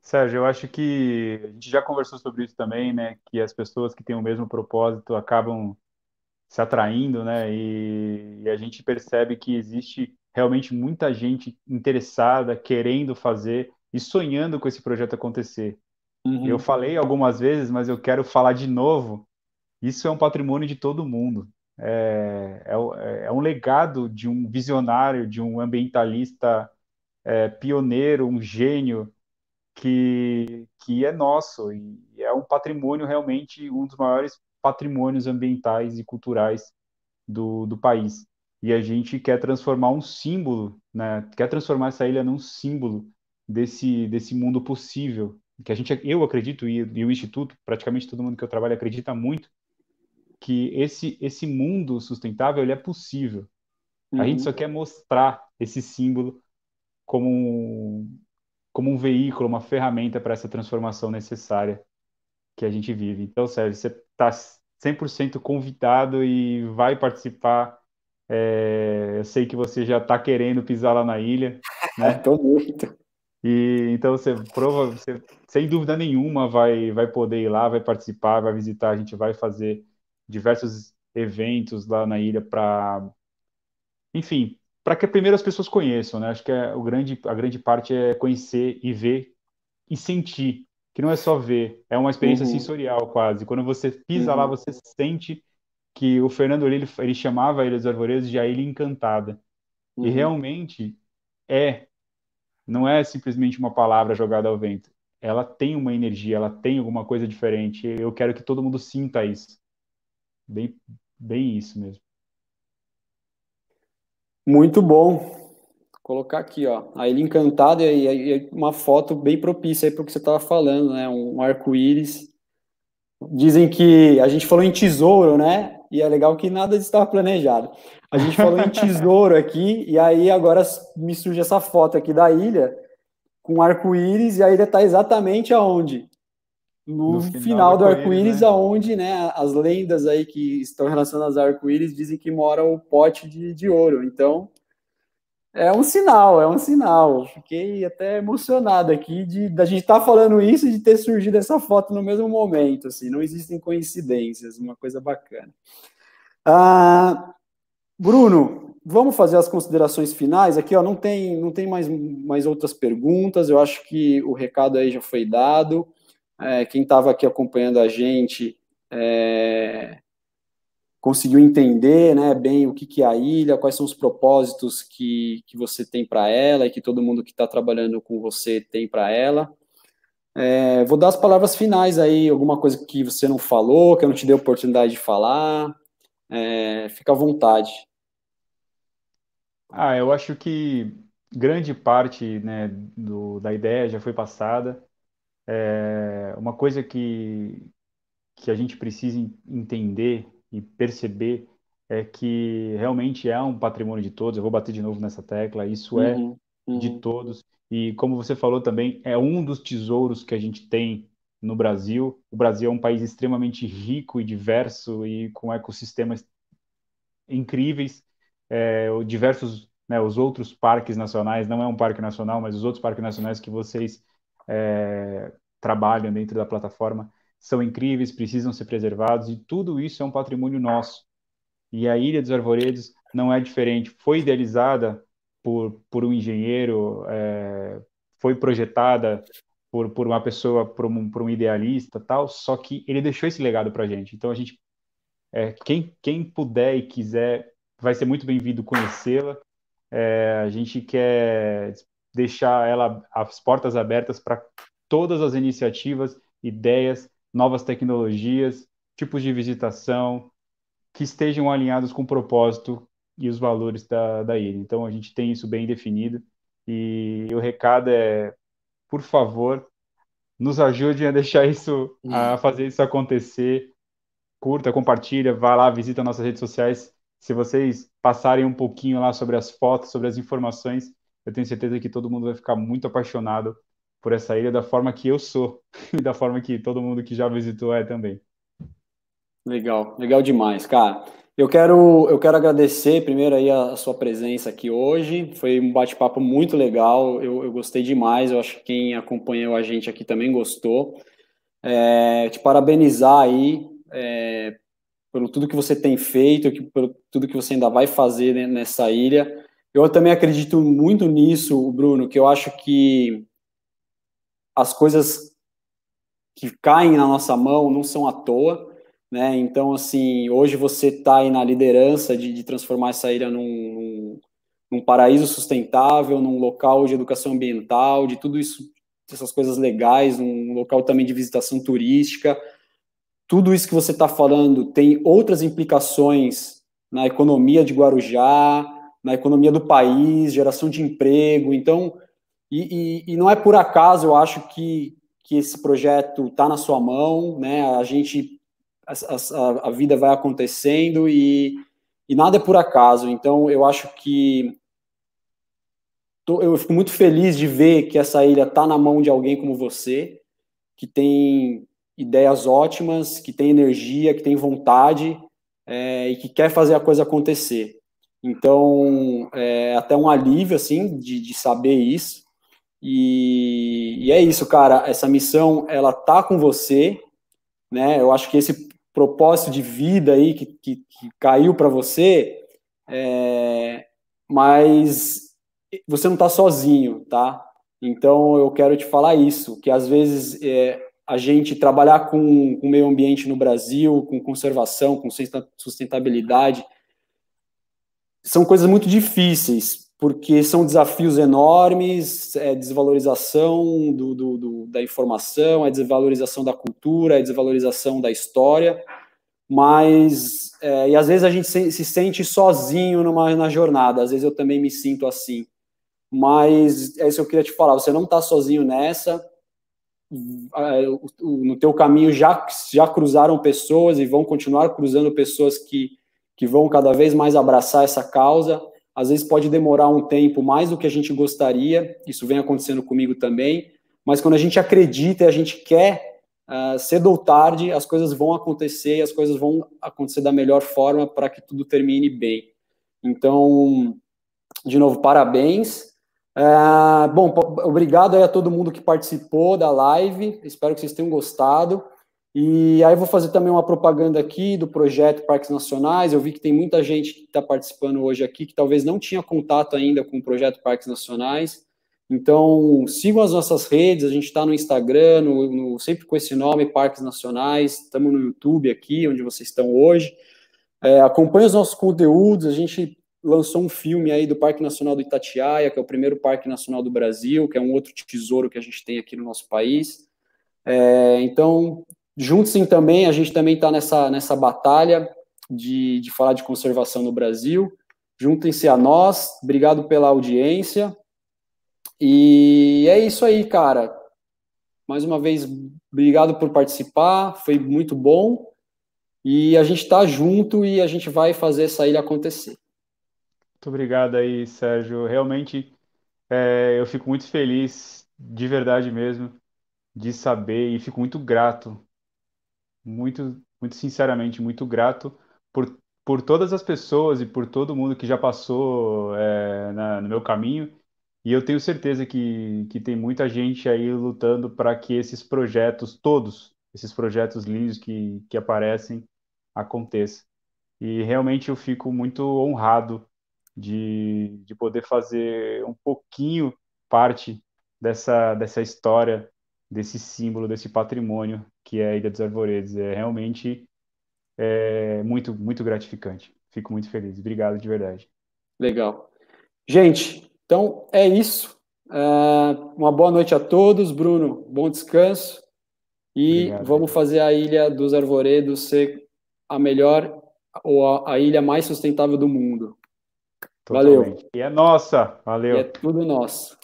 Sérgio, eu acho que a gente já conversou sobre isso também, né? Que as pessoas que têm o mesmo propósito acabam se atraindo, né? E, e a gente percebe que existe realmente muita gente interessada, querendo fazer e sonhando com esse projeto acontecer. Uhum. Eu falei algumas vezes, mas eu quero falar de novo. Isso é um patrimônio de todo mundo. É, é, é, é um legado de um visionário, de um ambientalista é, pioneiro, um gênio que, que é nosso e é um patrimônio realmente um dos maiores patrimônios ambientais e culturais do, do país. E a gente quer transformar um símbolo, né? quer transformar essa ilha num símbolo desse, desse mundo possível, que a gente, eu acredito, e, e o Instituto, praticamente todo mundo que eu trabalho acredita muito, que esse, esse mundo sustentável ele é possível. Uhum. A gente só uhum. quer mostrar esse símbolo como como um veículo, uma ferramenta para essa transformação necessária que a gente vive. Então, Sérgio, você está 100% convidado e vai participar. É, eu sei que você já está querendo pisar lá na ilha. Né? Estou muito. E, então, você, prova, você, sem dúvida nenhuma, vai, vai poder ir lá, vai participar, vai visitar. A gente vai fazer diversos eventos lá na ilha para, enfim, para que primeiro as pessoas conheçam, né? Acho que é o grande, a grande parte é conhecer e ver e sentir, que não é só ver, é uma experiência uhum. sensorial quase. Quando você pisa uhum. lá, você sente que o Fernando ele, ele chamava a Ilha dos Arvoredos de a Ilha Encantada. Uhum. E realmente é, não é simplesmente uma palavra jogada ao vento. Ela tem uma energia, ela tem alguma coisa diferente. Eu quero que todo mundo sinta isso. Bem, bem isso mesmo. Muito bom. Vou colocar aqui, ó, a ilha encantada e, e uma foto bem propícia aí para o que você estava falando, né? Um arco-íris. Dizem que a gente falou em tesouro, né? E é legal que nada estava planejado. A gente falou em tesouro aqui e aí agora me surge essa foto aqui da ilha com arco-íris e a ilha está exatamente aonde? no, no final, final, do arco-íris, né? aonde né, as lendas aí que estão relacionadas ao arco-íris dizem que mora o pote de, de ouro. Então, é um sinal, é um sinal. Fiquei até emocionado aqui de da gente estar tá falando isso e de ter surgido essa foto no mesmo momento. Assim, não existem coincidências, uma coisa bacana. Ah, Bruno, vamos fazer as considerações finais aqui. Ó, não tem, não tem mais, mais outras perguntas. Eu acho que o recado aí já foi dado é, quem estava aqui acompanhando a gente é, conseguiu entender né, bem o que, que é a ilha, quais são os propósitos que, que você tem para ela e que todo mundo que está trabalhando com você tem para ela. É, vou dar as palavras finais aí, alguma coisa que você não falou, que eu não te dei oportunidade de falar. É, fica à vontade. Ah, eu acho que grande parte né, do, da ideia já foi passada. É uma coisa que, que a gente precisa entender e perceber é que realmente é um patrimônio de todos. Eu vou bater de novo nessa tecla. Isso é uhum, é uhum. de todos. E como você falou também, é um dos tesouros que a gente tem no Brasil. O Brasil é um país extremamente rico e diverso e com ecossistemas incríveis. É, diversos, né, os outros parques nacionais, não é um parque nacional, mas os outros parques nacionais que vocês é, trabalham dentro da plataforma são incríveis, precisam ser preservados e tudo isso é um patrimônio nosso. E a Ilha dos Arvoredos não é diferente. Foi idealizada por, por um engenheiro, é, foi projetada por, por uma pessoa, por um, por um idealista tal, só que ele deixou esse legado para a gente. Então, a gente, é, quem, quem puder e quiser, vai ser muito bem-vindo conhecê-la. É, a gente quer deixar ela as portas abertas para todas as iniciativas, ideias, novas tecnologias, tipos de visitação que estejam alinhados com o propósito e os valores da, da ilha. Então, a gente tem isso bem definido. E o recado é, por favor, nos ajudem a deixar isso, a fazer isso acontecer. Curta, compartilha, vá lá, visita nossas redes sociais. Se vocês passarem um pouquinho lá sobre as fotos, sobre as informações, eu tenho certeza que todo mundo vai ficar muito apaixonado por essa ilha da forma que eu sou e da forma que todo mundo que já visitou é também. Legal, legal demais, cara. Eu quero, eu quero agradecer primeiro aí a, a sua presença aqui hoje. Foi um bate-papo muito legal. Eu, eu gostei demais. Eu acho que quem acompanhou a gente aqui também gostou. É, te parabenizar aí é, pelo tudo que você tem feito, que, pelo tudo que você ainda vai fazer né, nessa ilha. Eu também acredito muito nisso, Bruno, que eu acho que as coisas que caem na nossa mão não são à toa, né? Então, assim, hoje você está aí na liderança de, de transformar essa ilha num, num, num, paraíso sustentável, num local de educação ambiental, de tudo isso, essas coisas legais, num local também de visitação turística. Tudo isso que você está falando tem outras implicações na economia de Guarujá, na economia do país, geração de emprego. Então, e, e, e não é por acaso, eu acho, que, que esse projeto está na sua mão, né? A gente, a, a, a vida vai acontecendo e, e nada é por acaso. Então, eu acho que eu fico muito feliz de ver que essa ilha está na mão de alguém como você, que tem ideias ótimas, que tem energia, que tem vontade é, e que quer fazer a coisa acontecer. Então, é até um alívio, assim, de, de saber isso. E, e, é isso, cara. Essa missão, ela tá com você, né? Eu acho que esse propósito de vida aí que, que, que caiu para você, é, mas você não tá sozinho, tá? Então eu quero te falar isso, que às vezes é, a gente trabalhar com o meio ambiente no Brasil, com conservação, com sustentabilidade, são coisas muito difíceis, porque são desafios enormes, é desvalorização do, do, do, da informação, é desvalorização da cultura, é desvalorização da história, mas é, e às vezes a gente se, se sente sozinho numa, na jornada, às vezes eu também me sinto assim, mas é isso que eu queria te falar, você não está sozinho nessa, no teu caminho já, já cruzaram pessoas e vão continuar cruzando pessoas que, que vão cada vez mais abraçar essa causa, às vezes pode demorar um tempo mais do que a gente gostaria, isso vem acontecendo comigo também, mas quando a gente acredita e a gente quer, uh, cedo ou tarde, as coisas vão acontecer e as coisas vão acontecer da melhor forma para que tudo termine bem. Então, de novo, parabéns. Uh, bom, obrigado a todo mundo que participou da live, espero que vocês tenham gostado. E aí vou fazer também uma propaganda aqui do projeto Parques Nacionais. Eu vi que tem muita gente que está participando hoje aqui que talvez não tinha contato ainda com o projeto Parques Nacionais. Então sigam as nossas redes. A gente está no Instagram, no, no, sempre com esse nome Parques Nacionais. Estamos no YouTube aqui, onde vocês estão hoje. É, acompanhe os nossos conteúdos. A gente lançou um filme aí do Parque Nacional do Itatiaia, que é o primeiro parque nacional do Brasil, que é um outro tesouro que a gente tem aqui no nosso país. É, então Juntos sim também, a gente também está nessa, nessa batalha de, de falar de conservação no Brasil. Juntem-se a nós, obrigado pela audiência. E é isso aí, cara. Mais uma vez, obrigado por participar, foi muito bom. E a gente está junto e a gente vai fazer essa ilha acontecer. Muito obrigado aí, Sérgio. Realmente, é, eu fico muito feliz, de verdade mesmo, de saber e fico muito grato muito, muito sinceramente, muito grato por, por todas as pessoas e por todo mundo que já passou é, na, no meu caminho. E eu tenho certeza que, que tem muita gente aí lutando para que esses projetos, todos esses projetos lindos que, que aparecem, aconteçam. E realmente eu fico muito honrado de, de poder fazer um pouquinho parte dessa, dessa história desse símbolo, desse patrimônio que é a Ilha dos Arvoredos. É realmente é, muito, muito gratificante. Fico muito feliz. Obrigado de verdade. Legal. Gente, então é isso. Uh, uma boa noite a todos. Bruno, bom descanso. E Obrigado, vamos fazer a Ilha dos Arvoredos ser a melhor ou a, a ilha mais sustentável do mundo. Totalmente. Valeu. E é nossa. Valeu. E é tudo nosso.